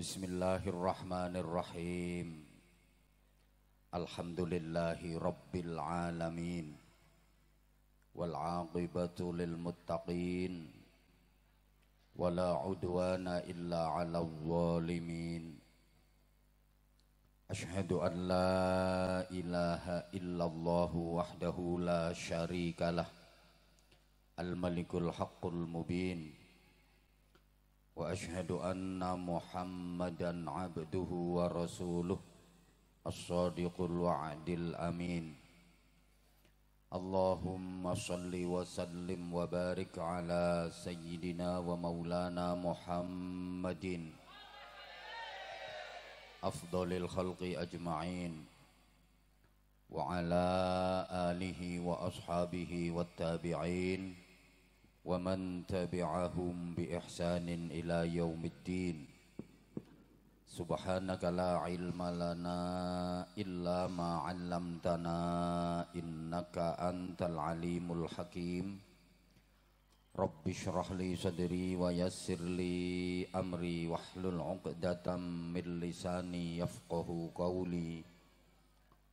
بسم الله الرحمن الرحيم الحمد لله رب العالمين والعاقبة للمتقين ولا عدوان إلا على الظالمين أشهد أن لا إله إلا الله وحده لا شريك له الملك الحق المبين وأشهد أن محمدا عبده ورسوله الصادق الوعد الأمين اللهم صل وسلم وبارك على سيدنا ومولانا محمد أفضل الخلق أجمعين وعلى آله وأصحابه والتابعين ومن تبعهم بإحسان إلى يوم الدين سبحانك لا علم لنا إلا ما علمتنا إنك أنت العليم الحكيم رب اشرح لي صدري ويسر لي أمري واحلل عقدة من لساني يفقه قولي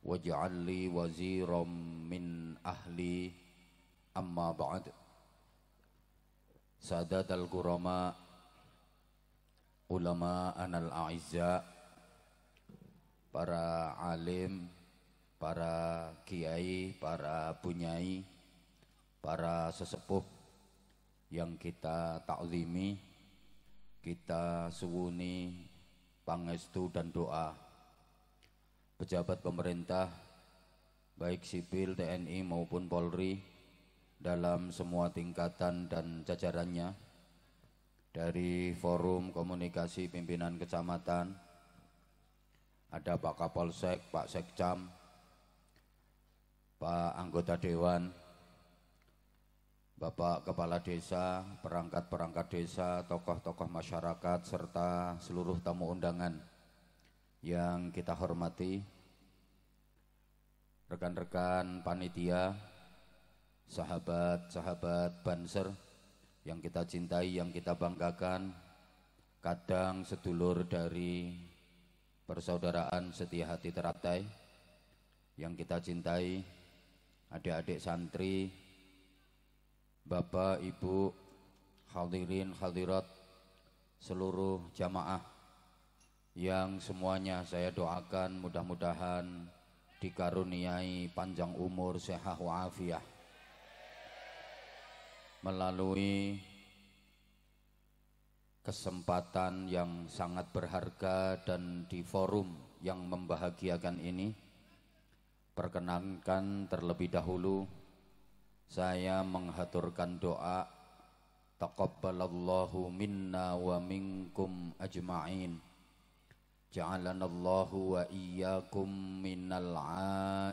واجعل لي وزيرا من أهلي أما بعد Sadat al-Qurama Ulama anal aiza Para alim Para kiai Para punyai Para sesepuh Yang kita taklimi Kita suwuni Pangestu dan doa Pejabat pemerintah Baik sipil, TNI maupun Polri dalam semua tingkatan dan jajarannya dari forum komunikasi pimpinan kecamatan ada Pak Kapolsek, Pak Sekcam, Pak anggota dewan, Bapak Kepala Desa, perangkat-perangkat desa, tokoh-tokoh masyarakat, serta seluruh tamu undangan yang kita hormati, rekan-rekan panitia, sahabat-sahabat Banser yang kita cintai, yang kita banggakan, kadang sedulur dari persaudaraan setia hati teratai yang kita cintai, adik-adik santri, bapak, ibu, haldirin hadirat, seluruh jamaah yang semuanya saya doakan mudah-mudahan dikaruniai panjang umur, sehat wa'afiah melalui kesempatan yang sangat berharga dan di forum yang membahagiakan ini perkenankan terlebih dahulu saya menghaturkan doa taqabbalallahu minna wa minkum ajma'in ja'alanallahu wa iyyakum minal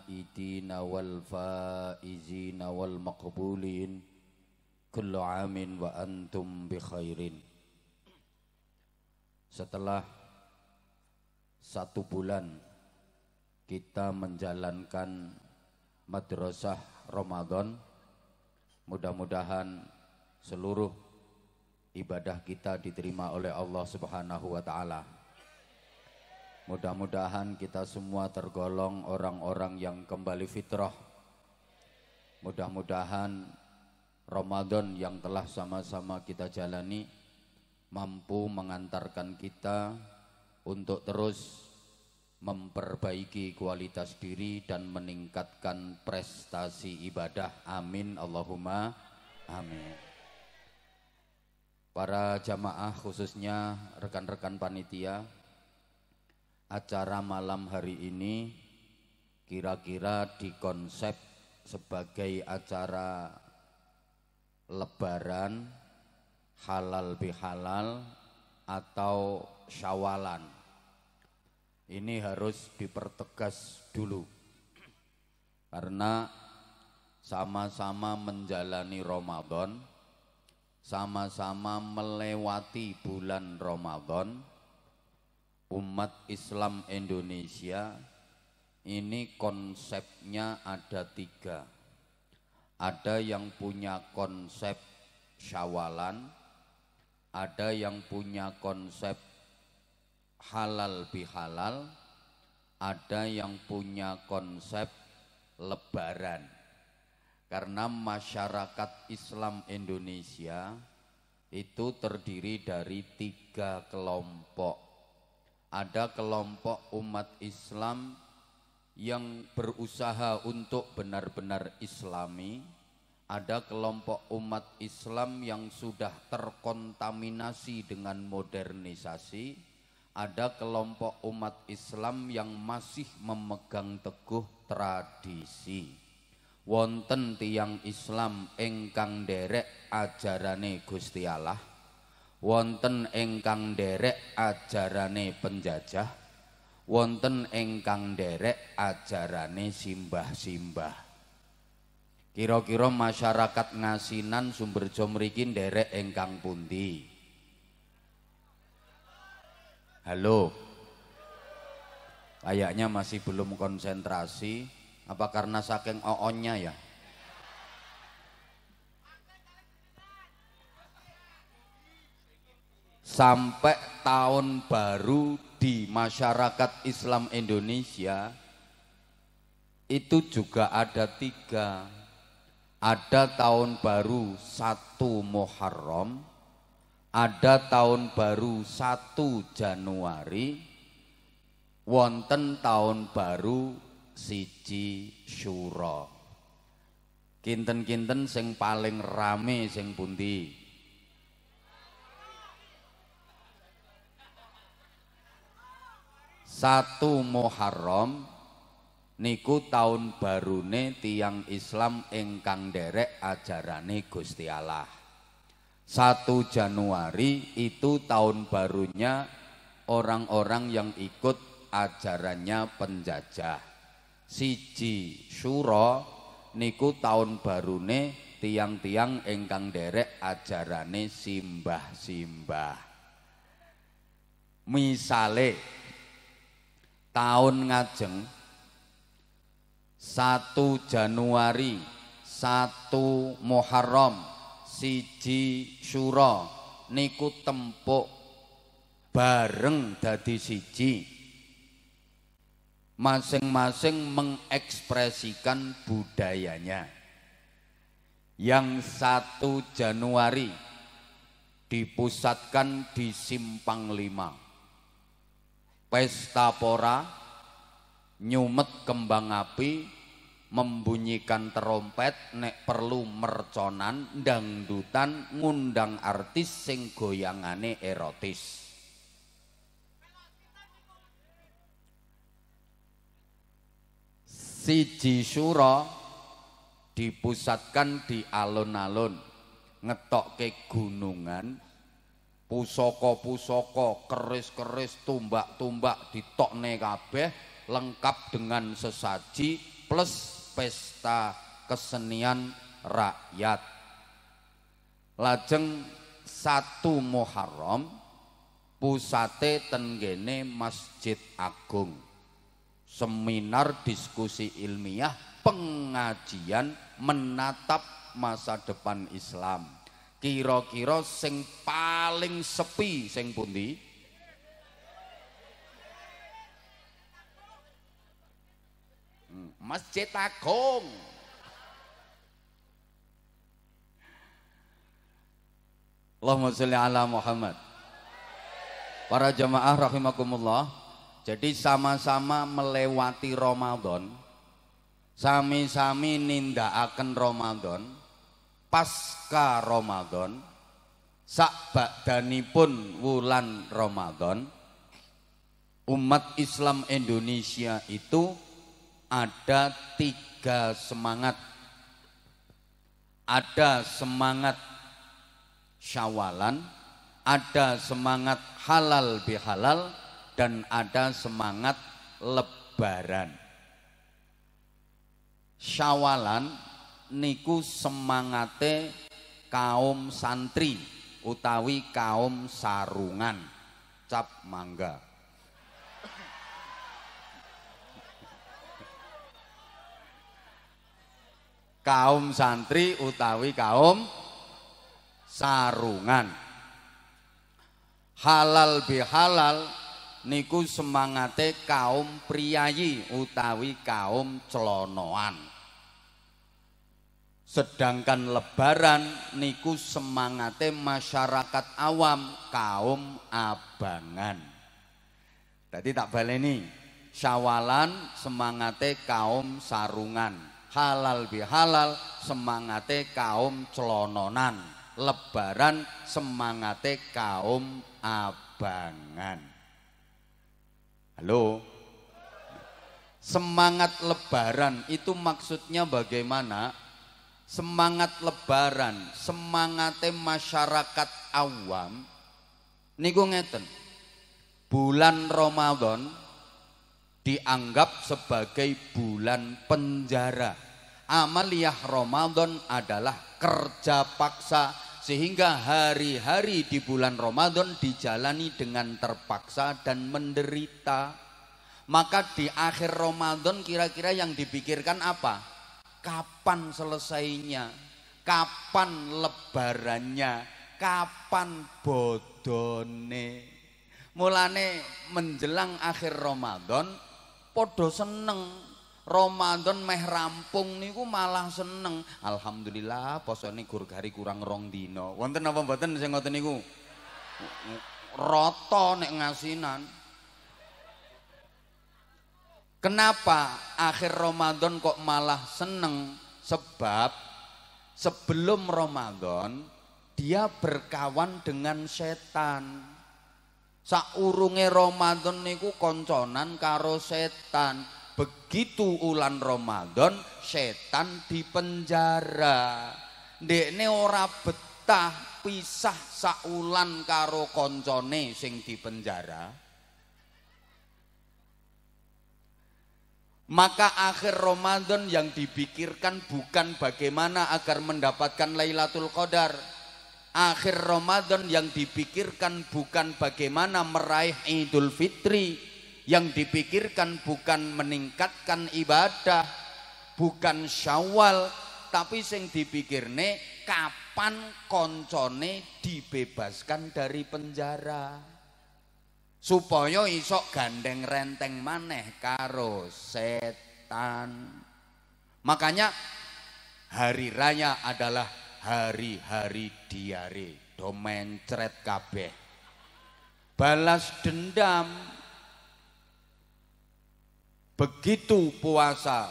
aidina wal faizina wal maqbulin kullu amin wa antum bi Setelah satu bulan kita menjalankan madrasah Ramadan, mudah-mudahan seluruh ibadah kita diterima oleh Allah Subhanahu wa taala. Mudah-mudahan kita semua tergolong orang-orang yang kembali fitrah. Mudah-mudahan Ramadan yang telah sama-sama kita jalani mampu mengantarkan kita untuk terus memperbaiki kualitas diri dan meningkatkan prestasi ibadah. Amin Allahumma amin. Para jamaah khususnya rekan-rekan panitia acara malam hari ini kira-kira dikonsep sebagai acara lebaran halal bihalal atau syawalan ini harus dipertegas dulu karena sama-sama menjalani Ramadan sama-sama melewati bulan Ramadan umat Islam Indonesia ini konsepnya ada tiga ada yang punya konsep syawalan, ada yang punya konsep halal bihalal, ada yang punya konsep lebaran. Karena masyarakat Islam Indonesia itu terdiri dari tiga kelompok. Ada kelompok umat Islam yang berusaha untuk benar-benar islami ada kelompok umat Islam yang sudah terkontaminasi dengan modernisasi ada kelompok umat Islam yang masih memegang teguh tradisi wonten tiang Islam engkang derek ajarane Gusti Allah wonten engkang derek ajarane penjajah wonten ingkang derek ajarane simbah-simbah kira-kira masyarakat ngasinan sumber jomrikin derek ingkang pundi halo kayaknya masih belum konsentrasi apa karena saking oonnya ya sampai tahun baru di masyarakat Islam Indonesia itu juga ada tiga ada tahun baru satu Muharram ada tahun baru satu Januari wonten tahun baru siji Syuro kinten-kinten sing paling rame sing pundi Satu Muharram niku tahun barune tiang Islam engkang derek ajarane Gusti Allah. 1 Januari itu tahun barunya orang-orang yang ikut ajarannya penjajah. Siji Syura niku tahun barune tiang-tiang engkang derek ajarane simbah-simbah. Misale tahun ngajeng satu Januari satu Muharram siji Syura niku tempuk bareng dadi siji masing-masing mengekspresikan budayanya yang satu Januari dipusatkan di Simpang 5 pesta pora, nyumet kembang api, membunyikan terompet, nek perlu merconan, dangdutan, ngundang artis sing goyangane erotis. Siji Suro dipusatkan di alun-alun ngetok ke gunungan Pusoko pusaka keris-keris tumbak-tumbak ditokne kabeh lengkap dengan sesaji plus pesta kesenian rakyat lajeng satu Muharram pusate tenggene Masjid Agung seminar diskusi ilmiah pengajian menatap masa depan Islam kira-kira sing paling sepi sing pundi hmm, Masjid Agung Allahumma sholli ala Muhammad Para jamaah rahimakumullah Jadi sama-sama melewati Ramadan Sami-sami nindakaken Ramadan pasca Ramadan sak badanipun wulan Ramadan umat Islam Indonesia itu ada tiga semangat ada semangat syawalan ada semangat halal bihalal dan ada semangat lebaran syawalan niku semangate kaum santri utawi kaum sarungan cap mangga kaum santri utawi kaum sarungan halal bihalal niku semangate kaum priayi utawi kaum celonoan Sedangkan lebaran niku semangate masyarakat awam kaum abangan. Jadi tak baleni. Syawalan semangate kaum sarungan. Halal bihalal semangate kaum celononan. Lebaran semangate kaum abangan. Halo. Semangat lebaran itu maksudnya bagaimana? semangat lebaran, semangatnya masyarakat awam niku ngeten. Bulan Ramadan dianggap sebagai bulan penjara. Amaliyah Ramadan adalah kerja paksa sehingga hari-hari di bulan Ramadan dijalani dengan terpaksa dan menderita. Maka di akhir Ramadan kira-kira yang dipikirkan apa? kapan selesainya kapan lebarannya kapan bodone mulane menjelang akhir Ramadan podo seneng Ramadan meh rampung niku malah seneng alhamdulillah posone gurgari kurang rong dino wonten apa mboten sing ngoten niku roto nek ngasinan Kenapa akhir Ramadan kok malah seneng? Sebab sebelum Ramadan dia berkawan dengan setan. Saurunge Ramadan niku konconan karo setan. Begitu ulan Ramadan setan di penjara. Dekne ora betah pisah saulan karo koncone sing di penjara Maka akhir Ramadan yang dipikirkan bukan bagaimana agar mendapatkan Lailatul Qadar. Akhir Ramadan yang dipikirkan bukan bagaimana meraih Idul Fitri. Yang dipikirkan bukan meningkatkan ibadah, bukan Syawal, tapi sing dipikirne kapan koncone dibebaskan dari penjara supaya isok gandeng renteng maneh karo setan. Makanya hari raya adalah hari-hari diare, domen cret kabeh. Balas dendam. Begitu puasa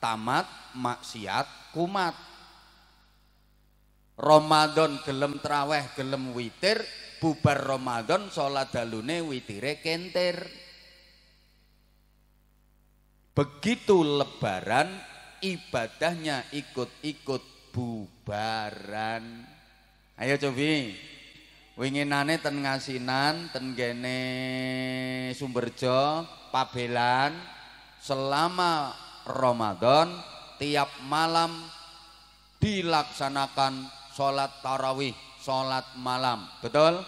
tamat maksiat kumat. Ramadan gelem traweh gelem witir bubar Ramadan salat dalune witire kentir. Begitu lebaran ibadahnya ikut-ikut bubaran. Ayo cobi. Winginane ten Ngasinan, ten gene Sumberjo, Pabelan selama Ramadan tiap malam dilaksanakan sholat tarawih sholat malam. Betul?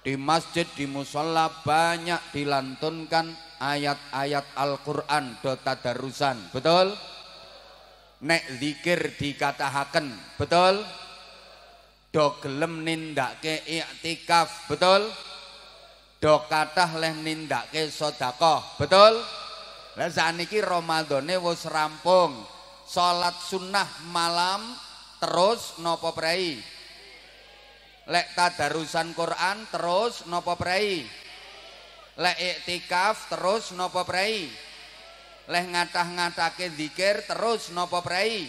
Di masjid, di musola banyak dilantunkan ayat-ayat Al-Quran do tadarusan. Betul? Nek zikir dikatahaken. Betul? Do gelem ke i'tikaf. Betul? Do katah leh ke sodakoh. Betul? Lah saniki Ramadane wis rampung. Sholat sunnah malam terus nopo prei? lek tadarusan Quran terus nopo prei lek iktikaf terus nopo prei lek ngatah-ngatake zikir terus nopo prei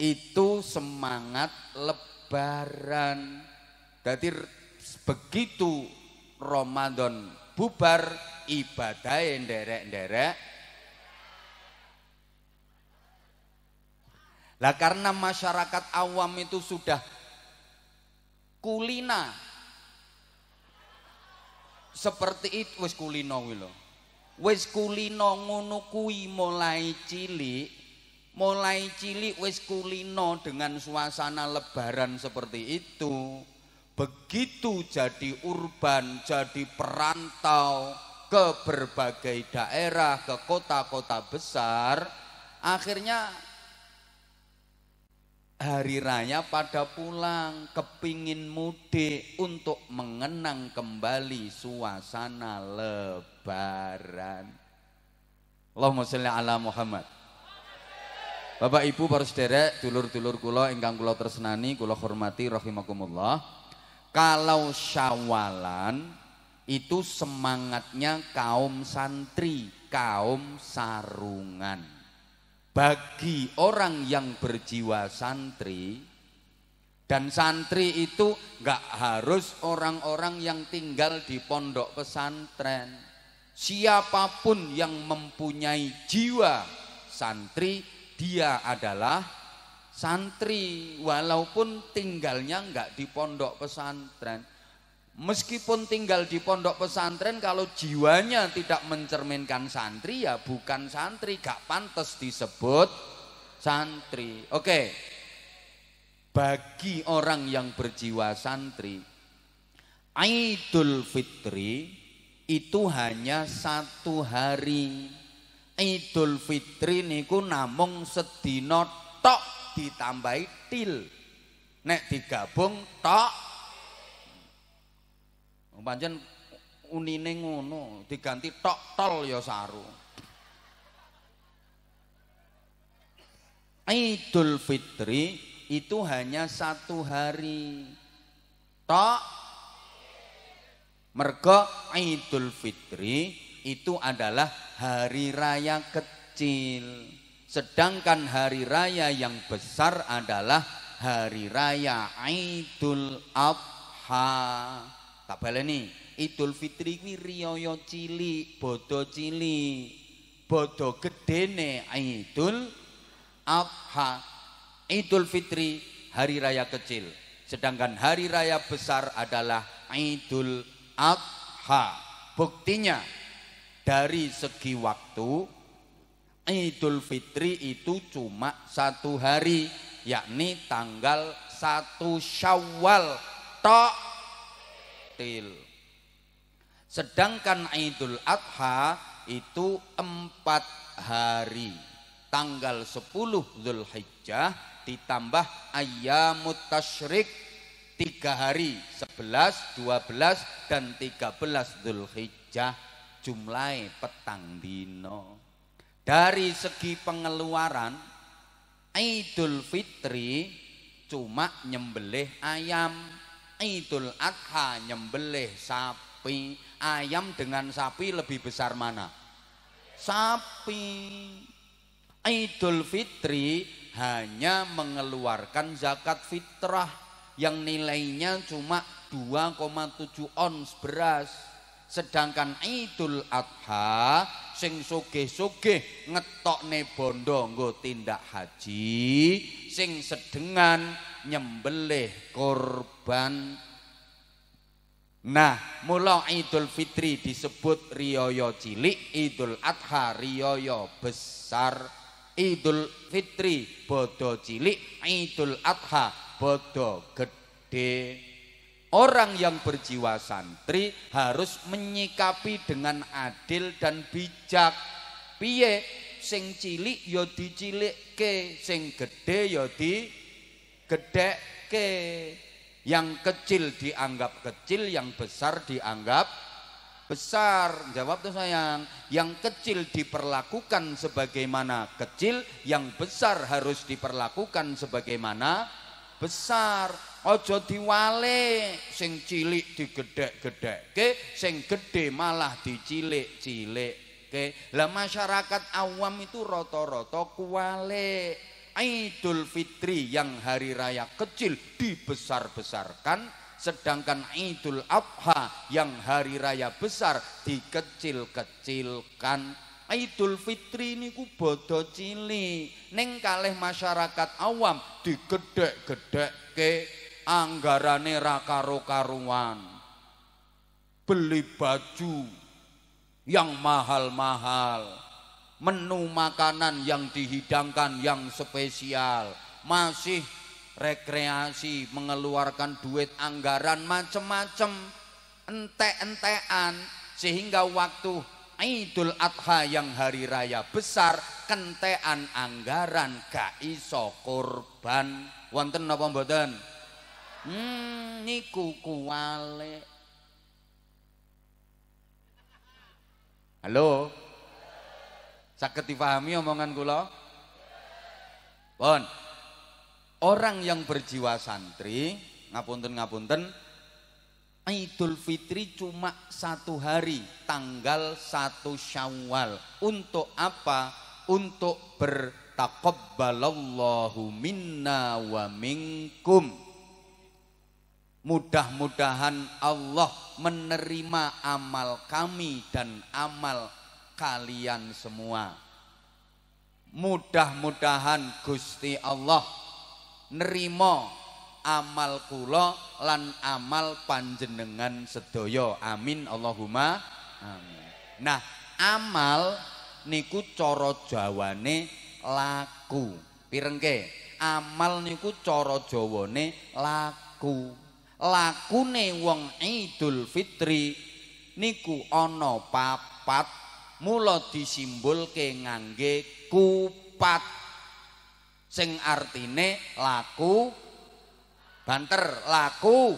itu semangat lebaran jadi begitu Ramadan bubar ibadah yang derek-derek Lah karena masyarakat awam itu sudah kulina. Seperti itu wis kulino kuwi lho. Wis kulino ngono kuwi mulai cilik, mulai cilik wis kulino dengan suasana lebaran seperti itu. Begitu jadi urban, jadi perantau ke berbagai daerah, ke kota-kota besar, akhirnya hari raya pada pulang kepingin mudik untuk mengenang kembali suasana lebaran. Allahumma sholli ala Muhammad. Bapak Ibu para saudara, dulur-dulur kula ingkang kula tresnani, kula hormati rahimakumullah. Kalau Syawalan itu semangatnya kaum santri, kaum sarungan. Bagi orang yang berjiwa santri dan santri itu nggak harus orang-orang yang tinggal di pondok pesantren. Siapapun yang mempunyai jiwa santri, dia adalah santri walaupun tinggalnya nggak di pondok pesantren. Meskipun tinggal di pondok pesantren kalau jiwanya tidak mencerminkan santri ya bukan santri, gak pantas disebut santri. Oke. Bagi orang yang berjiwa santri, Idul Fitri itu hanya satu hari. Idul Fitri niku namung sedino tok ditambahi til. Nek digabung tok Pancen unine ngono, diganti tok tol ya saru. Idul Fitri itu hanya satu hari. Tok mergo Idul Fitri itu adalah hari raya kecil. Sedangkan hari raya yang besar adalah hari raya Idul Adha tak baleni Idul Fitri kuwi Cili cilik bodo Cili bodo gedene Idul Adha Idul Fitri hari raya kecil sedangkan hari raya besar adalah Idul Adha buktinya dari segi waktu Idul Fitri itu cuma satu hari yakni tanggal satu Syawal tok detail. Sedangkan Idul Adha itu empat hari. Tanggal 10 Zulhijjah ditambah Ayyamut Tashrik tiga hari 11, 12 dan 13 Zulhijjah jumlahnya petang dino. Dari segi pengeluaran Idul Fitri cuma nyembelih ayam Idul Adha nyembelih sapi, ayam dengan sapi lebih besar mana? Sapi. Idul Fitri hanya mengeluarkan zakat fitrah yang nilainya cuma 2,7 ons beras. Sedangkan Idul Adha sing sugih-sugih ngetokne bondo nggo tindak haji, sing sedengan nyembelih korban Nah, mula Idul Fitri disebut riyoyo cilik, Idul Adha riyoyo besar, Idul Fitri bodo cilik, Idul Adha bodo gede. Orang yang berjiwa santri harus menyikapi dengan adil dan bijak. Piye sing cilik ya dicilikke, sing gede ya di Gede ke, Yang kecil dianggap kecil, yang besar dianggap besar. Jawab tuh sayang. Yang kecil diperlakukan sebagaimana kecil, yang besar harus diperlakukan sebagaimana besar. Ojo diwale, sing cilik digedek ke, sing gede malah dicilik-cilik. ke lah masyarakat awam itu roto-roto kuwale Idul Fitri yang hari raya kecil dibesar-besarkan sedangkan Idul Adha yang hari raya besar dikecil-kecilkan Idul Fitri niku bodo cili nengkaleh kalih masyarakat awam digedek-gedek ke anggarane ra karo-karuan beli baju yang mahal-mahal menu makanan yang dihidangkan yang spesial masih rekreasi mengeluarkan duit anggaran macam-macam ente entean sehingga waktu Idul Adha yang hari raya besar kentean anggaran gak iso korban wonten napa mboten hmm niku kuwale halo Sakit dipahami omongan kula? Pun. Orang yang berjiwa santri, ngapunten ngapunten, Idul Fitri cuma satu hari, tanggal satu Syawal. Untuk apa? Untuk bertakabbalallahu minna wa minkum. Mudah-mudahan Allah menerima amal kami dan amal kalian semua. Mudah-mudahan Gusti Allah nerima amal kula lan amal panjenengan sedaya. Amin Allahumma. Amin. Nah, amal niku cara jawane laku. Pirengke? Amal niku cara jawane laku. Lakune wong Idul Fitri niku ana papat mula disimbolke ngangge kupat sing artine laku banter laku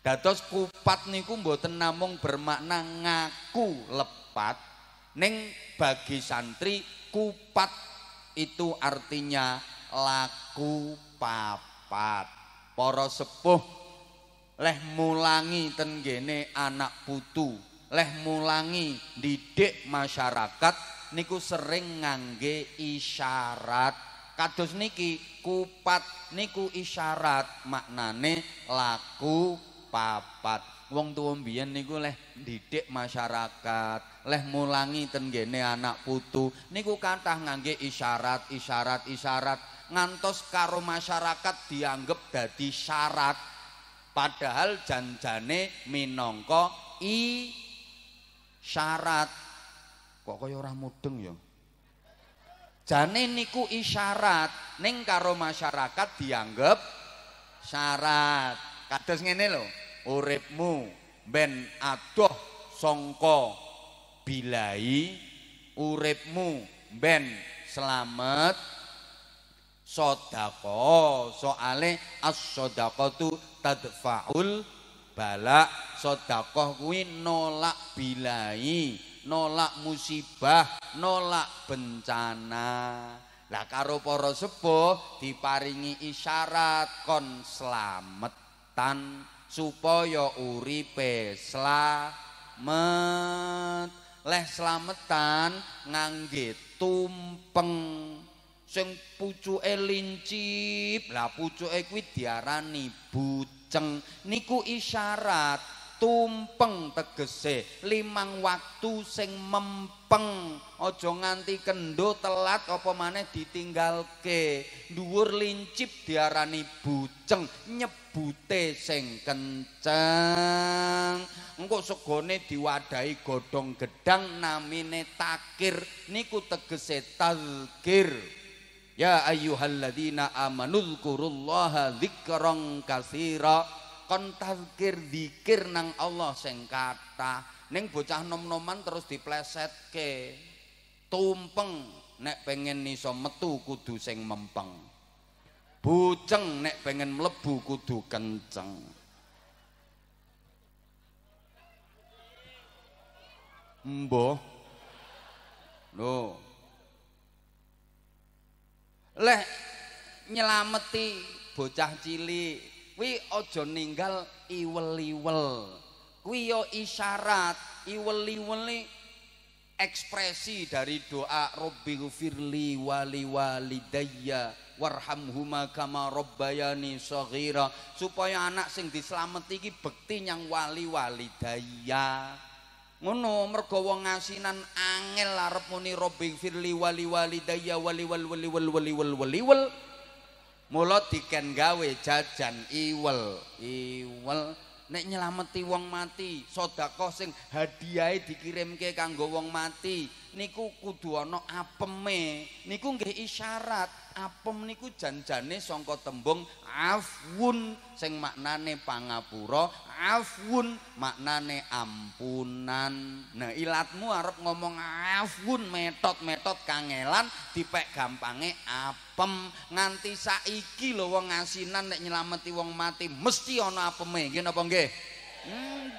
dados kupat niku mboten namung bermakna ngaku lepat ning bagi santri kupat itu artinya laku papat para sepuh leh mulangi tengene anak putu leh mulangi didik masyarakat niku sering ngangge isyarat kados niki kupat niku isyarat maknane laku papat wong tuwa mbiyen niku leh didik masyarakat leh mulangi ten anak putu niku kathah ngangge isyarat isyarat isyarat ngantos karo masyarakat dianggep dadi syarat padahal janjane minangka i syarat kok kaya ora mudeng ya jane niku isyarat ning karo masyarakat dianggap syarat kados ngene lho uripmu ben adoh songko bilahi. uripmu ben selamat sodako soale as sodako tu tadfaul balak sedekah kuwi nolak bilai, nolak musibah, nolak bencana. Lah karo para sepuh diparingi isyarat kon slametan supaya uripe slamet. Leh slametan ngangge tumpeng sing pucuke lincip. Lah pucuke kuwi diarani buceng. Niku isyarat tumpeng tegese limang waktu sing mempeng aja nganti kendo telat apa maneh ditinggalke dhuwur lincip diarani buceng nyebute sing kenceng engko segone diwadahi godhong gedang namine takir niku tegese talkir ya ayyuhalladzina amanuzkurullaha dzikran katsiran kon tazkir zikir nang Allah sing kata ning bocah nom-noman terus diplesetke tumpeng nek pengen iso metu kudu sing mempeng buceng nek pengen mlebu kudu kenceng mboh lho leh nyelameti bocah cilik kuwi aja ninggal iwel-iwel kuwi ya isyarat iwel-iwel ekspresi dari doa Rabbi gfirli wali walidayya warhamhuma kama rabbayani saghira supaya anak sing dislamet iki bekti nyang wali walidayya ngono mergo wong ngasinan angel arep muni Rabbi gfirli wali walidayya wali wal wali wal wali wal wali wali wali wali Mula diken gawe jajan iwel, iwel nek nyelameti wong mati, sedekah sing hadiahe dikirimke kanggo wong mati, niku kudu ana apeme. Niku nggih isyarat, apem niku janjane sangka tembung afwun sing maknane pangapura, afwun maknane ampunan. Nah, ilatmu arep ngomong afwun metot-metot kangelan dipek gampange apem. pem nganti saiki lho wong asinan nek nyelameti wong mati mesti ana apeme nggih napa nggih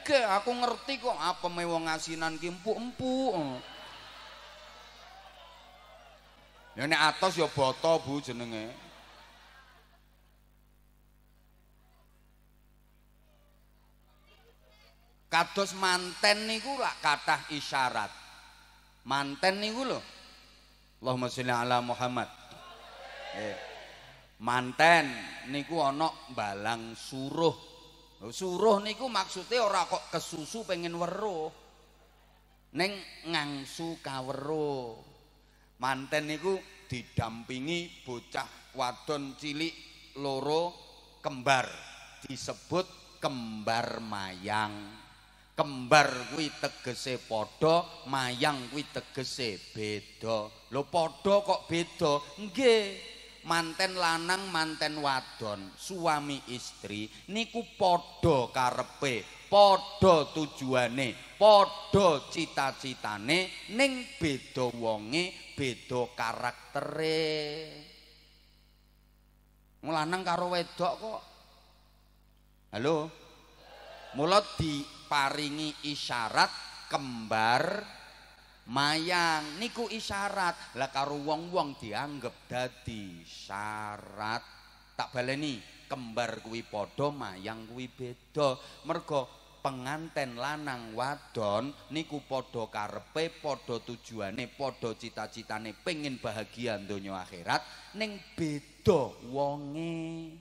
nggih aku ngerti kok apeme wong asinan ki empuk-empuk ya nek atos ya boto Bu jenenge kados manten niku lak kathah isyarat manten niku lho Allahumma sholli ala Muhammad Eh, manten niku ana balang suruh. suruh niku maksudnya ora kok kesusu pengen weruh. Ning ngangsu kaweruh. Manten niku didampingi bocah wadon cilik loro kembar disebut kembar mayang. Kembar kuwi tegese padha, mayang kuwi tegese beda. Lho padha kok beda? Nggih. manten lanang manten wadon suami istri niku padha karepe padha tujuane padha cita-citane ning beda wonge beda karaktere lanang karo wedok kok halo mula diparingi isyarat kembar mayang niku isyarat lah karo wong wong dianggap dadi syarat tak baleni kembar kuwi padha mayang kuwi beda mergo penganten lanang wadon niku padha karepe padha tujuane padha cita-citane pengin bahagia donya akhirat ning beda wonge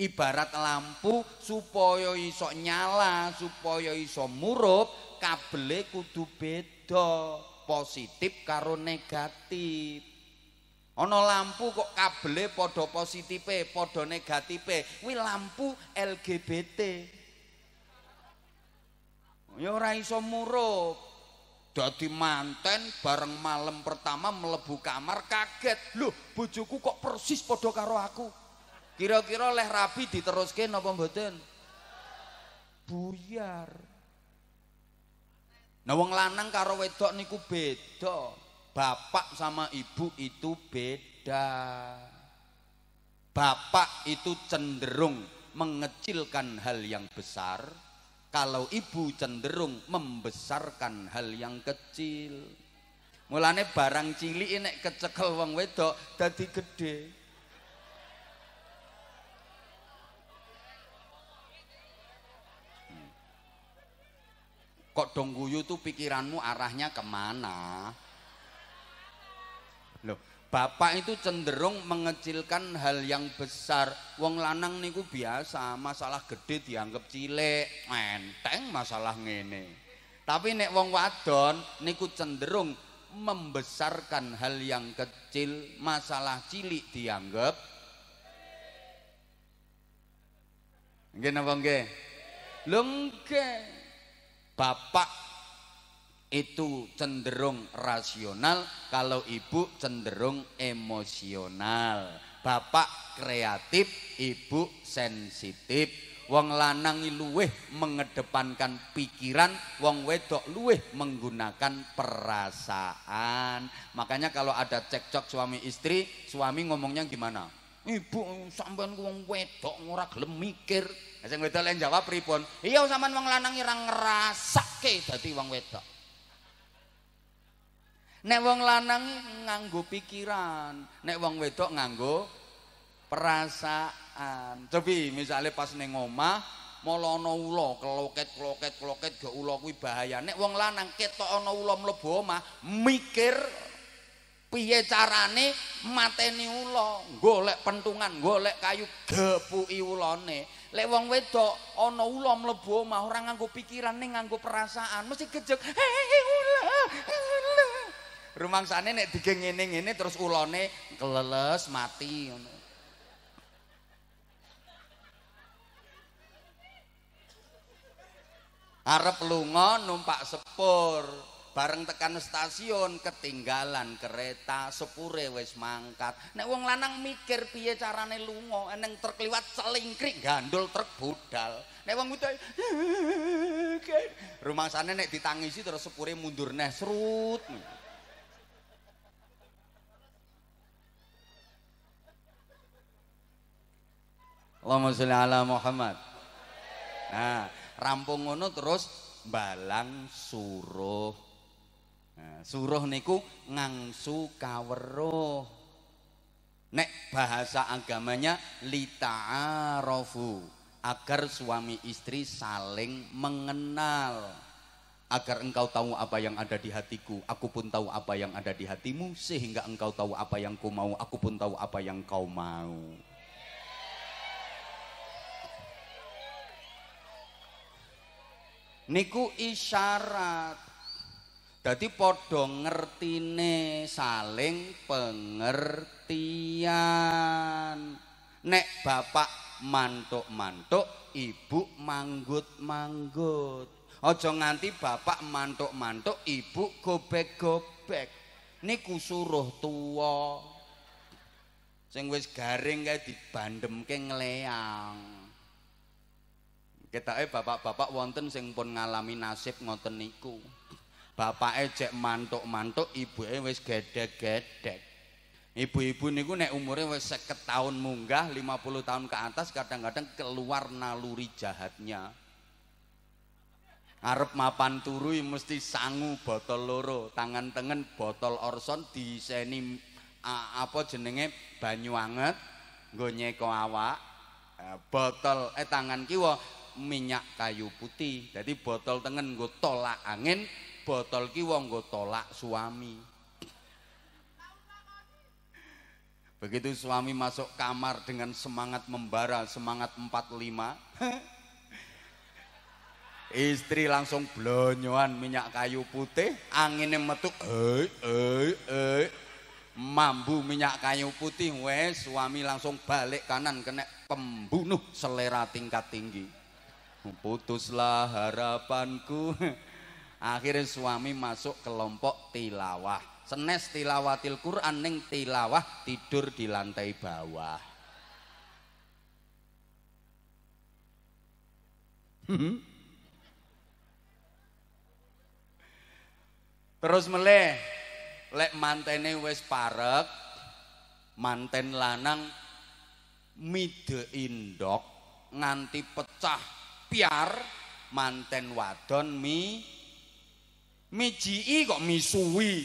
ibarat lampu supaya iso nyala supaya iso murup kabele kudu beda beda positif karo negatif. Ana lampu kok kabele padha positife, padha negatife. Kuwi lampu LGBT. Ya ora iso murup. Dadi manten bareng malam pertama mlebu kamar kaget. Loh, bojoku kok persis padha karo aku. Kira-kira leh rabi diteruske napa mboten? Buyar. Nah wong lanang karo wedok niku beda. Bapak sama ibu itu beda. Bapak itu cenderung mengecilkan hal yang besar, kalau ibu cenderung membesarkan hal yang kecil. Mulane barang cilik nek kecekel wong wedok dadi gede. kok dongguyu tuh pikiranmu arahnya kemana loh bapak itu cenderung mengecilkan hal yang besar wong lanang niku biasa masalah gede dianggap cilik menteng masalah ngene tapi nek wong wadon niku cenderung membesarkan hal yang kecil masalah cilik dianggap nggih napa nggih lho Bapak itu cenderung rasional, kalau ibu cenderung emosional. Bapak kreatif, ibu sensitif. Wong lanang luweh mengedepankan pikiran, wong wedok luweh menggunakan perasaan. Makanya kalau ada cekcok suami istri, suami ngomongnya gimana? Ibu sampean ku wong wedok ora gelem mikir. Sing wedok lek jawab pripun? Iya sampean wong lanang ora ngrasake dadi wong wedok. Nek wong lanang nganggo pikiran, nek wong wedok nganggo perasaan. Coba misalnya pas ning omah mulo ana ula kloket-kloket-kloket gak ula kuwi bahaya. Nek wong lanang ketok ana ula mlebu omah, mikir piye carane mateni ula golek pentungan golek kayu gepuki ulane lek wong wedok ana ula mlebu omah ora nganggo pikiran ning nganggo perasaan mesti gejek hei ula ula rumangsane nek digeng ngene ngene terus ulane keleles mati ngono arep lunga numpak sepur bareng tekan stasiun ketinggalan kereta sepure wes mangkat nek wong lanang mikir piye carane lunga eneng terkliwat selingkrik gandul truk budal nek wong wedok sana nek ditangisi terus sepure mundur neh serut Allahumma sholli ala Muhammad. Nah, rampung ngono terus balang suruh Nah, suruh niku ngangsu kaweruh. Nek bahasa agamanya lita'arofu agar suami istri saling mengenal agar engkau tahu apa yang ada di hatiku aku pun tahu apa yang ada di hatimu sehingga engkau tahu apa yang ku mau aku pun tahu apa yang kau mau niku isyarat Dadi padha ngertine saling pengertian. Nek bapak mantuk-mantuk, ibu manggut-manggut. Aja nganti bapak mantuk-mantuk, ibu gobek-gobek. Niku suruh tuwa. Sing wis garing kae dibandemke ngleang. Ketake bapak-bapak wonten sing pun ngalami nasib ngoten niku. Bapak cek mantuk-mantuk, ibuke wis gedek-gedek Ibu-ibu niku nek umurnya wis seket tahun munggah, lima puluh tahun ke atas kadang-kadang keluar naluri jahatnya. Arab mapan turu ya mesti sanggup botol loro, tangan tengen botol orson diseni seni apa jenenge banyu anget nggo awak. Ya, botol eh tangan kiwo minyak kayu putih. Jadi botol tengen gue tolak angin, botol ki wong go tolak suami. Begitu suami masuk kamar dengan semangat membara, semangat 45. Istri langsung blonyoan minyak kayu putih, anginnya metu, eh eh eh. Mambu minyak kayu putih, wes suami langsung balik kanan kena pembunuh selera tingkat tinggi. Putuslah harapanku. akhirnya suami masuk kelompok tilawah senes tilawatil Quran ning tilawah tidur di lantai bawah hmm? terus meleh lek mantene wis parek manten lanang mide indok nganti pecah piar manten wadon mi, Mijii kok misuwi.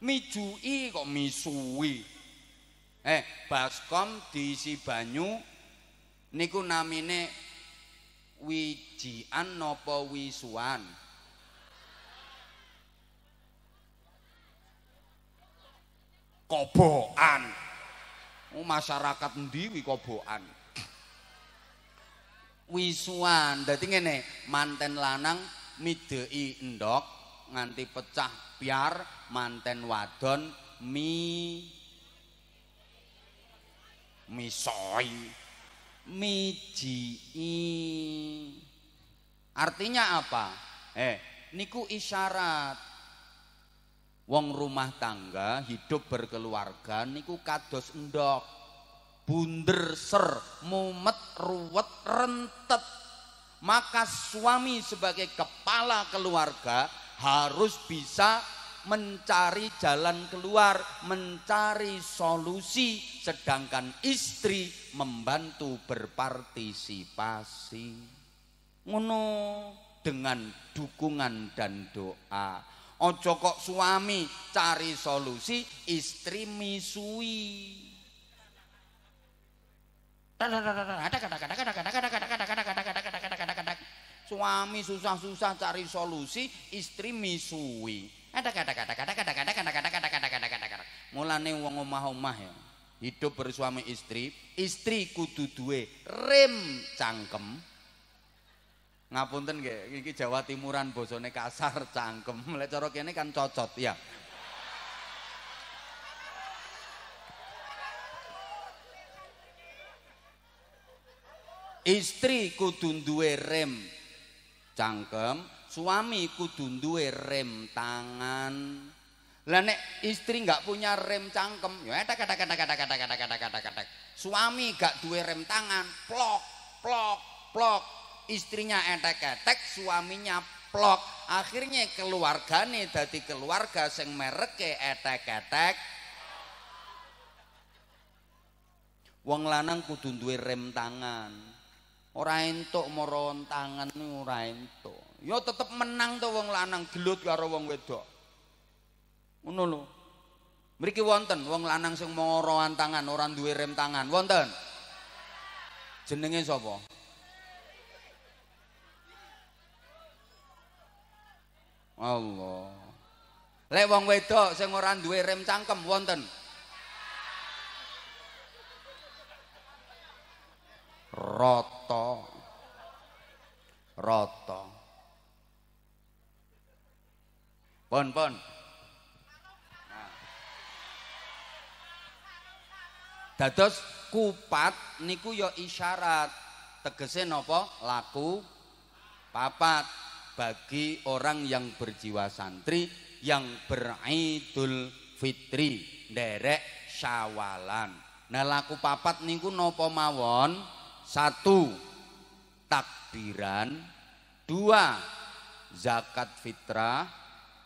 Mijui kok misuwi. Eh, baskom diisi banyu niku namine wijian napa wisuan. Kobokan. Oh, masyarakat ndi wi kobokan. wisuan. Dadi ngene, manten lanang midhei endok nganti pecah biar manten wadon mi misoi mijii artinya apa eh niku isyarat wong rumah tangga hidup berkeluarga niku kados endok bunder ser, mumet, ruwet, rentet. Maka suami sebagai kepala keluarga harus bisa mencari jalan keluar, mencari solusi, sedangkan istri membantu berpartisipasi. Ngono dengan dukungan dan doa. Ojo kok suami cari solusi, istri misui. suami susah-susah cari solusi istri misui mulane wong omah-omah ya hidup bersuami istri istri kudu duwe rem cangkem ngapunten nggih iki Jawa Timuran bosone kasar cangkem lek cara kene kan cocot ya Istri kudu duwe rem cangkem, suami kudu duwe rem tangan. Lah istri nggak punya rem cangkem, ya ada kata kata kata kata kata kata kata kata. Suami gak duwe rem tangan, plok plok plok. Istrinya etek etek, suaminya plok. Akhirnya keluargane dadi keluarga sing mereke etek etek. Wong lanang kudu duwe rem tangan. ora entuk merontangan ora entuk ya tetep menang to wong lanang gelut karo wong wedok ngono lho mriki wonten wong lanang sing mara antangan ora duwe rem tangan wonten jenenge sapa Allah lek wong wedok sing ora duwe rem cangkem wonten Roto. Roto. Pon, pon. Nah. Dados kupat niku ya isyarat tegese nopo laku papat bagi orang yang berjiwa santri yang beridul fitri derek syawalan nah laku papat niku nopo mawon satu, takbiran. Dua, zakat fitrah.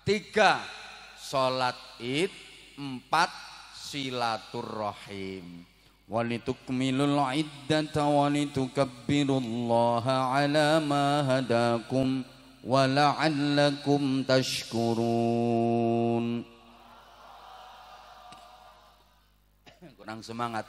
Tiga, sholat id. Empat, silaturrahim. Walitukmilul iddata walitukabbirullaha ala ma hadakum wala'allakum tashkurun. Kurang semangat.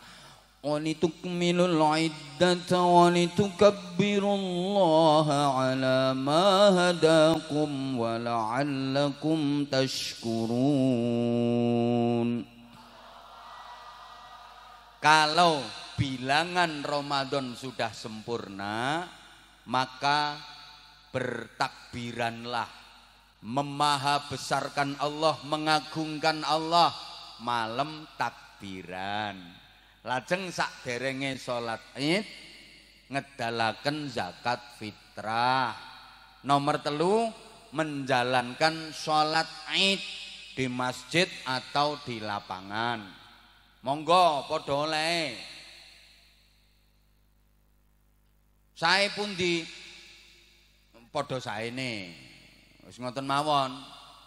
ولتكملوا العدة ولتكبروا الله على ما هداكم ولعلكم تشكرون Kalau bilangan Ramadan sudah sempurna, maka bertakbiranlah, memaha besarkan Allah, mengagungkan Allah, malam takbiran Lajeng sak derenge sholat Id ngedalakan zakat fitrah. Nomor telu menjalankan sholat Id di masjid atau di lapangan. Monggo saya pun di podo saya ini Wis ngotot mawon.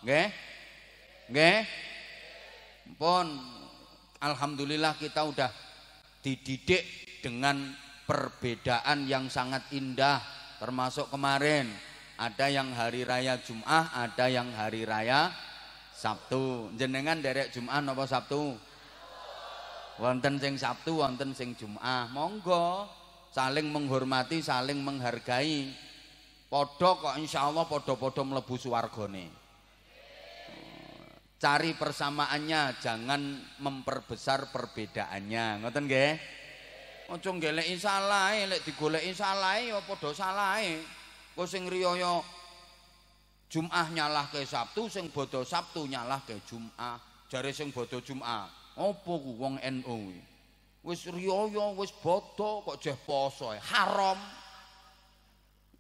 Nggih? Nggih? Pun alhamdulillah kita udah dididik dengan perbedaan yang sangat indah termasuk kemarin ada yang hari raya Jum'ah ada yang hari raya Sabtu jenengan derek Jum'ah apa Sabtu wonten sing Sabtu wonten sing Jum'ah monggo saling menghormati saling menghargai podok kok insya Allah podok podok melebus suwargone Cari persamaannya, jangan memperbesar perbedaannya. Ngoten nggih? Aja salah insalai, lek digoleki insalai, ya padha e rioyo. sing riya ya nyalah ke Sabtu, sing bodho Sabtu ke Jum'ah. Jare sing bodho Jum'ah, apa ku wong NU NO. Wis riyaya, wis bodho kok jeh poso, e. haram.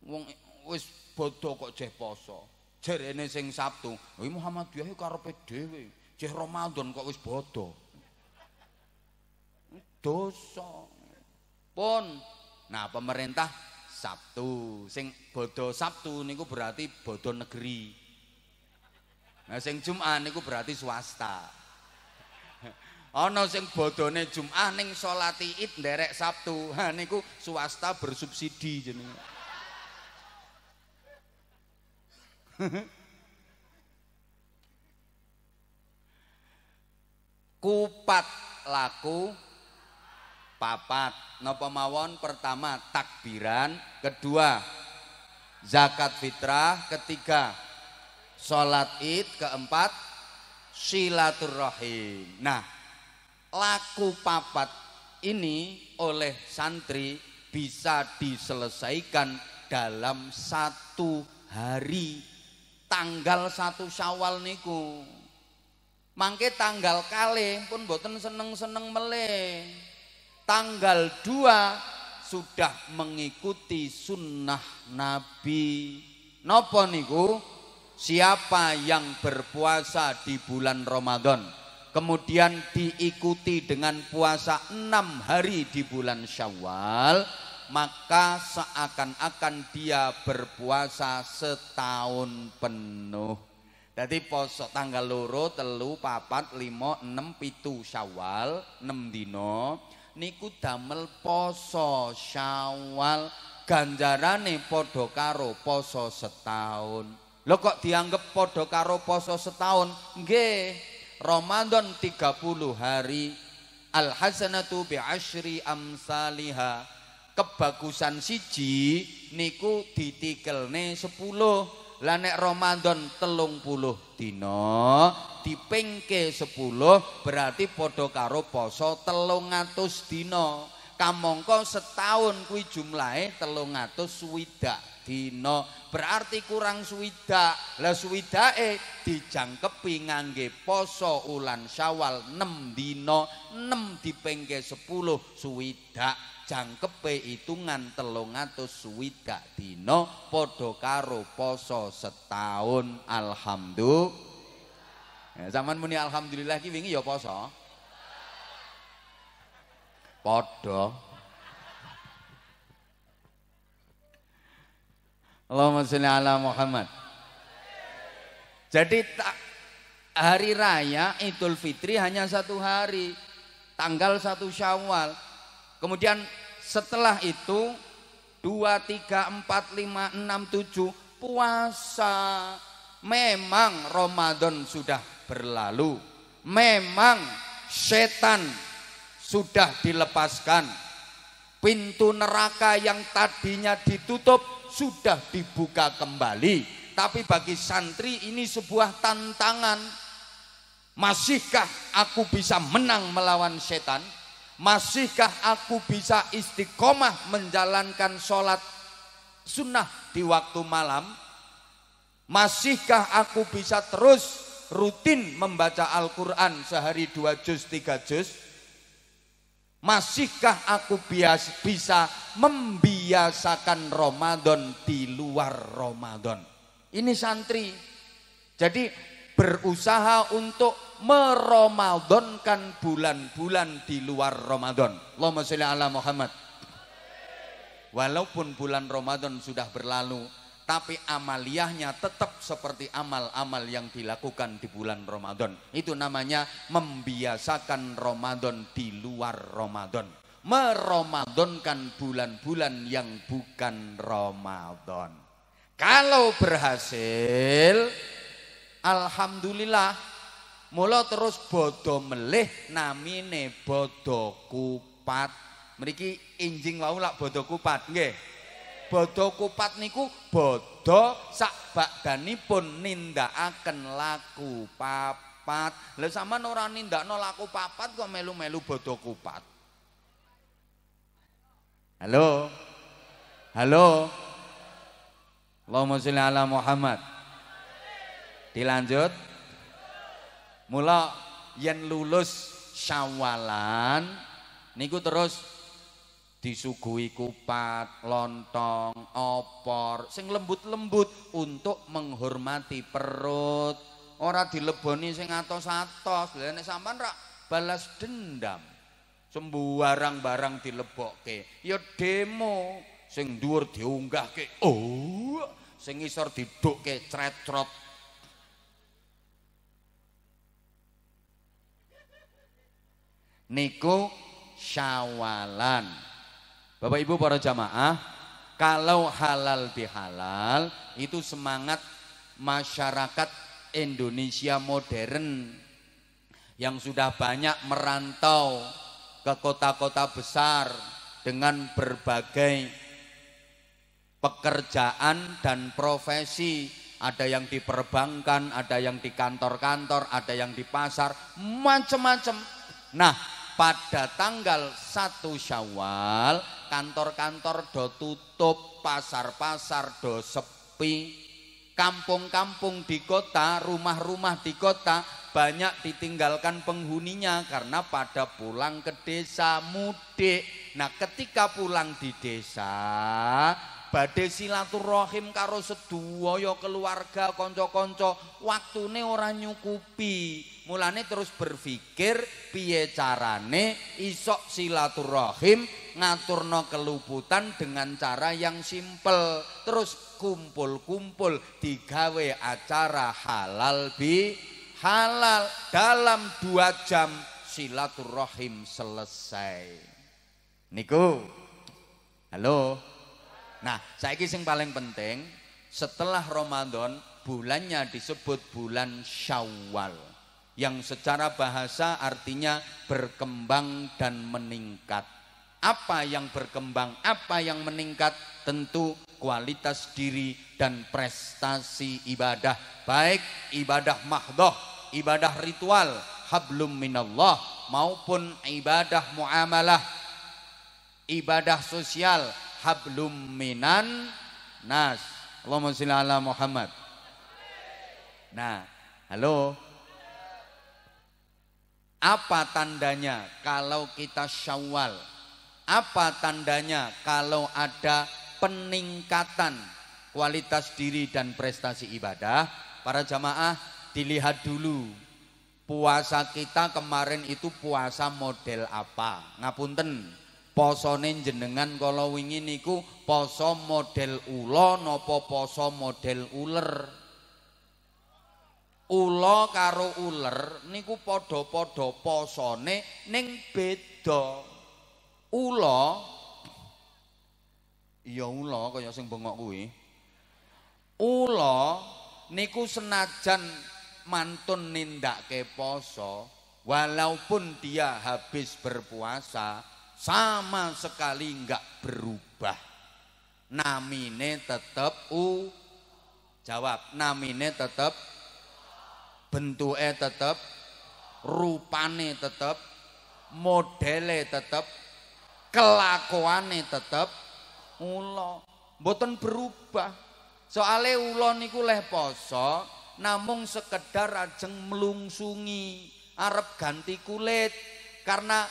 Wong wis bodho kok jeh poso. jerene sing Sabtu. Kuwi Muhammadiyah karepe dhewe. Cih Ramadan kok wis bodho. Dosa. Pun. Nah, pemerintah Sabtu sing bodho Sabtu niku berarti bodho negeri. Nah, sing Jumat niku berarti swasta. Ana sing bodhone Jumat ning salat Id nderek Sabtu. Ha niku swasta bersubsidi jenenge. Kupat laku papat. Napa mawon pertama takbiran, kedua zakat fitrah, ketiga sholat Id, keempat silaturahim. Nah, laku papat ini oleh santri bisa diselesaikan dalam satu hari tanggal satu Syawal niku. Mangke tanggal kali pun boten seneng-seneng mele. Tanggal dua sudah mengikuti sunnah Nabi. Nopo niku? Siapa yang berpuasa di bulan Ramadan kemudian diikuti dengan puasa enam hari di bulan Syawal maka seakan-akan dia berpuasa setahun penuh. Jadi poso tanggal loro, telu, papat, limo, enam, pitu, syawal, enam dino. Niku damel poso syawal ganjarane podo karo poso setahun. Lo kok dianggap podo karo poso setahun? g Ramadan 30 hari. Al hasanatu bi ashri amsalihah. kebagusan siji niku ditikelne 10 lah nek Ramadan 30 dina dipengke 10 berarti padha karo poso 300 dina kamangka setahun kuwi jumlahe 320 dina berarti kurang swidak lah swidake dijangkepi ngangge poso ulan Syawal 6 dina 6 dipengke 10 swidak jangkepe hitungan telung atus gak dino podo karo poso setahun alhamdulillah ya, eh, zaman muni alhamdulillah ki wingi ya poso podo. Allahumma salli ala Muhammad. Jadi tak hari raya Idul Fitri hanya satu hari, tanggal satu Syawal. Kemudian setelah itu 2, 3, 4, 5, 6, 7 puasa. Memang Ramadan sudah berlalu. Memang setan sudah dilepaskan. Pintu neraka yang tadinya ditutup sudah dibuka kembali. Tapi bagi santri ini sebuah tantangan. Masihkah aku bisa menang melawan setan? Masihkah aku bisa istiqomah menjalankan sholat sunnah di waktu malam? Masihkah aku bisa terus rutin membaca Al-Quran sehari dua juz, tiga juz? Masihkah aku bias, bisa membiasakan Ramadan di luar Ramadan? Ini santri. Jadi berusaha untuk meromadonkan bulan-bulan di luar Ramadan. Allahumma sholli ala Muhammad. Walaupun bulan Ramadan sudah berlalu, tapi amaliyahnya tetap seperti amal-amal yang dilakukan di bulan Ramadan. Itu namanya membiasakan Ramadan di luar Ramadan. Meromadonkan bulan-bulan yang bukan Ramadan. Kalau berhasil, Alhamdulillah mula terus bodoh melih namine bodoh kupat. meriki injing wau lak bodoh kupat nge bodoh kupat niku bodoh sak ninda akan laku papat. sama nora ninda no laku papat kok melu-melu bodoh kupat. Halo. Halo. Allahumma sholli ala Muhammad. Dilanjut. Mula yen lulus Syawalan niku terus disuguhi kupat, lontong, opor, sing lembut-lembut untuk menghormati perut. Ora dileboni sing atos-atos. lha nek sampean rak balas dendam. sembuarang barang dilebokke. Ya demo sing dhuwur diunggahke. Oh, sing isor didukke cretret niku syawalan. Bapak Ibu para jamaah, kalau halal bihalal itu semangat masyarakat Indonesia modern yang sudah banyak merantau ke kota-kota besar dengan berbagai pekerjaan dan profesi ada yang di perbankan, ada yang di kantor-kantor, ada yang di pasar, macam-macam. Nah, pada tanggal 1 Syawal kantor-kantor do tutup, pasar-pasar do sepi, kampung-kampung di kota, rumah-rumah di kota banyak ditinggalkan penghuninya karena pada pulang ke desa mudik. Nah, ketika pulang di desa badai silaturahim karo yo keluarga konco-konco. waktune orang nyukupi. Mulane terus berpikir piye carane isok silaturahim ngaturno keluputan dengan cara yang simpel. Terus kumpul-kumpul digawe acara halal bi halal dalam dua jam silaturahim selesai. Niku. Halo. Nah, saya kisah yang paling penting setelah Ramadan bulannya disebut bulan Syawal yang secara bahasa artinya berkembang dan meningkat. Apa yang berkembang, apa yang meningkat tentu kualitas diri dan prestasi ibadah, baik ibadah mahdoh, ibadah ritual, hablum minallah maupun ibadah muamalah, ibadah sosial, hablum minan nas. Allahumma sholli ala Muhammad. Nah, halo, apa tandanya kalau kita syawal? Apa tandanya kalau ada peningkatan kualitas diri dan prestasi ibadah? Para jamaah dilihat dulu puasa kita kemarin itu puasa model apa? Ngapunten, posone jenengan kalau wingi niku poso model ulo nopo poso model uler. ula karo uler niku padha-padha posone ning beda ula ya ula kaya sing bengok kuwi ula niku senajan mantun nindakke poso walaupun dia habis berpuasa sama sekali enggak berubah namine tetep u jawab namine tetep Bentuknya tetap, rupane tetap, modele tetap, kelakuannya tetap, ulo. Bukan berubah soale ulo niku leh poso namung sekedar ajeng melungsungi arep ganti kulit karena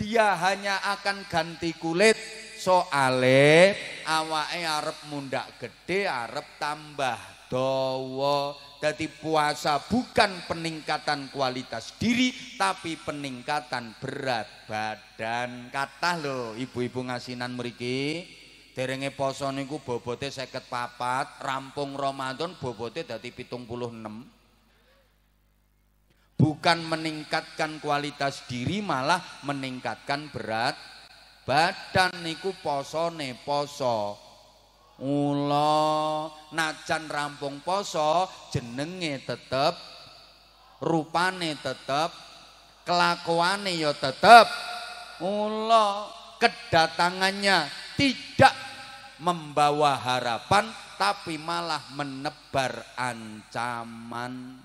dia hanya akan ganti kulit soale awake arep mundak gede arep tambah dawa jadi puasa bukan peningkatan kualitas diri, tapi peningkatan berat badan. Kata lo, ibu-ibu ngasinan meriki, derenge poso niku bobote seket papat, rampung Ramadan bobote dari pitung puluh enam. Bukan meningkatkan kualitas diri, malah meningkatkan berat badan niku posone poso. Ulo najan rampung poso jenenge tetep rupane tetep kelakuane ya tetep Ulo kedatangannya tidak membawa harapan tapi malah menebar ancaman.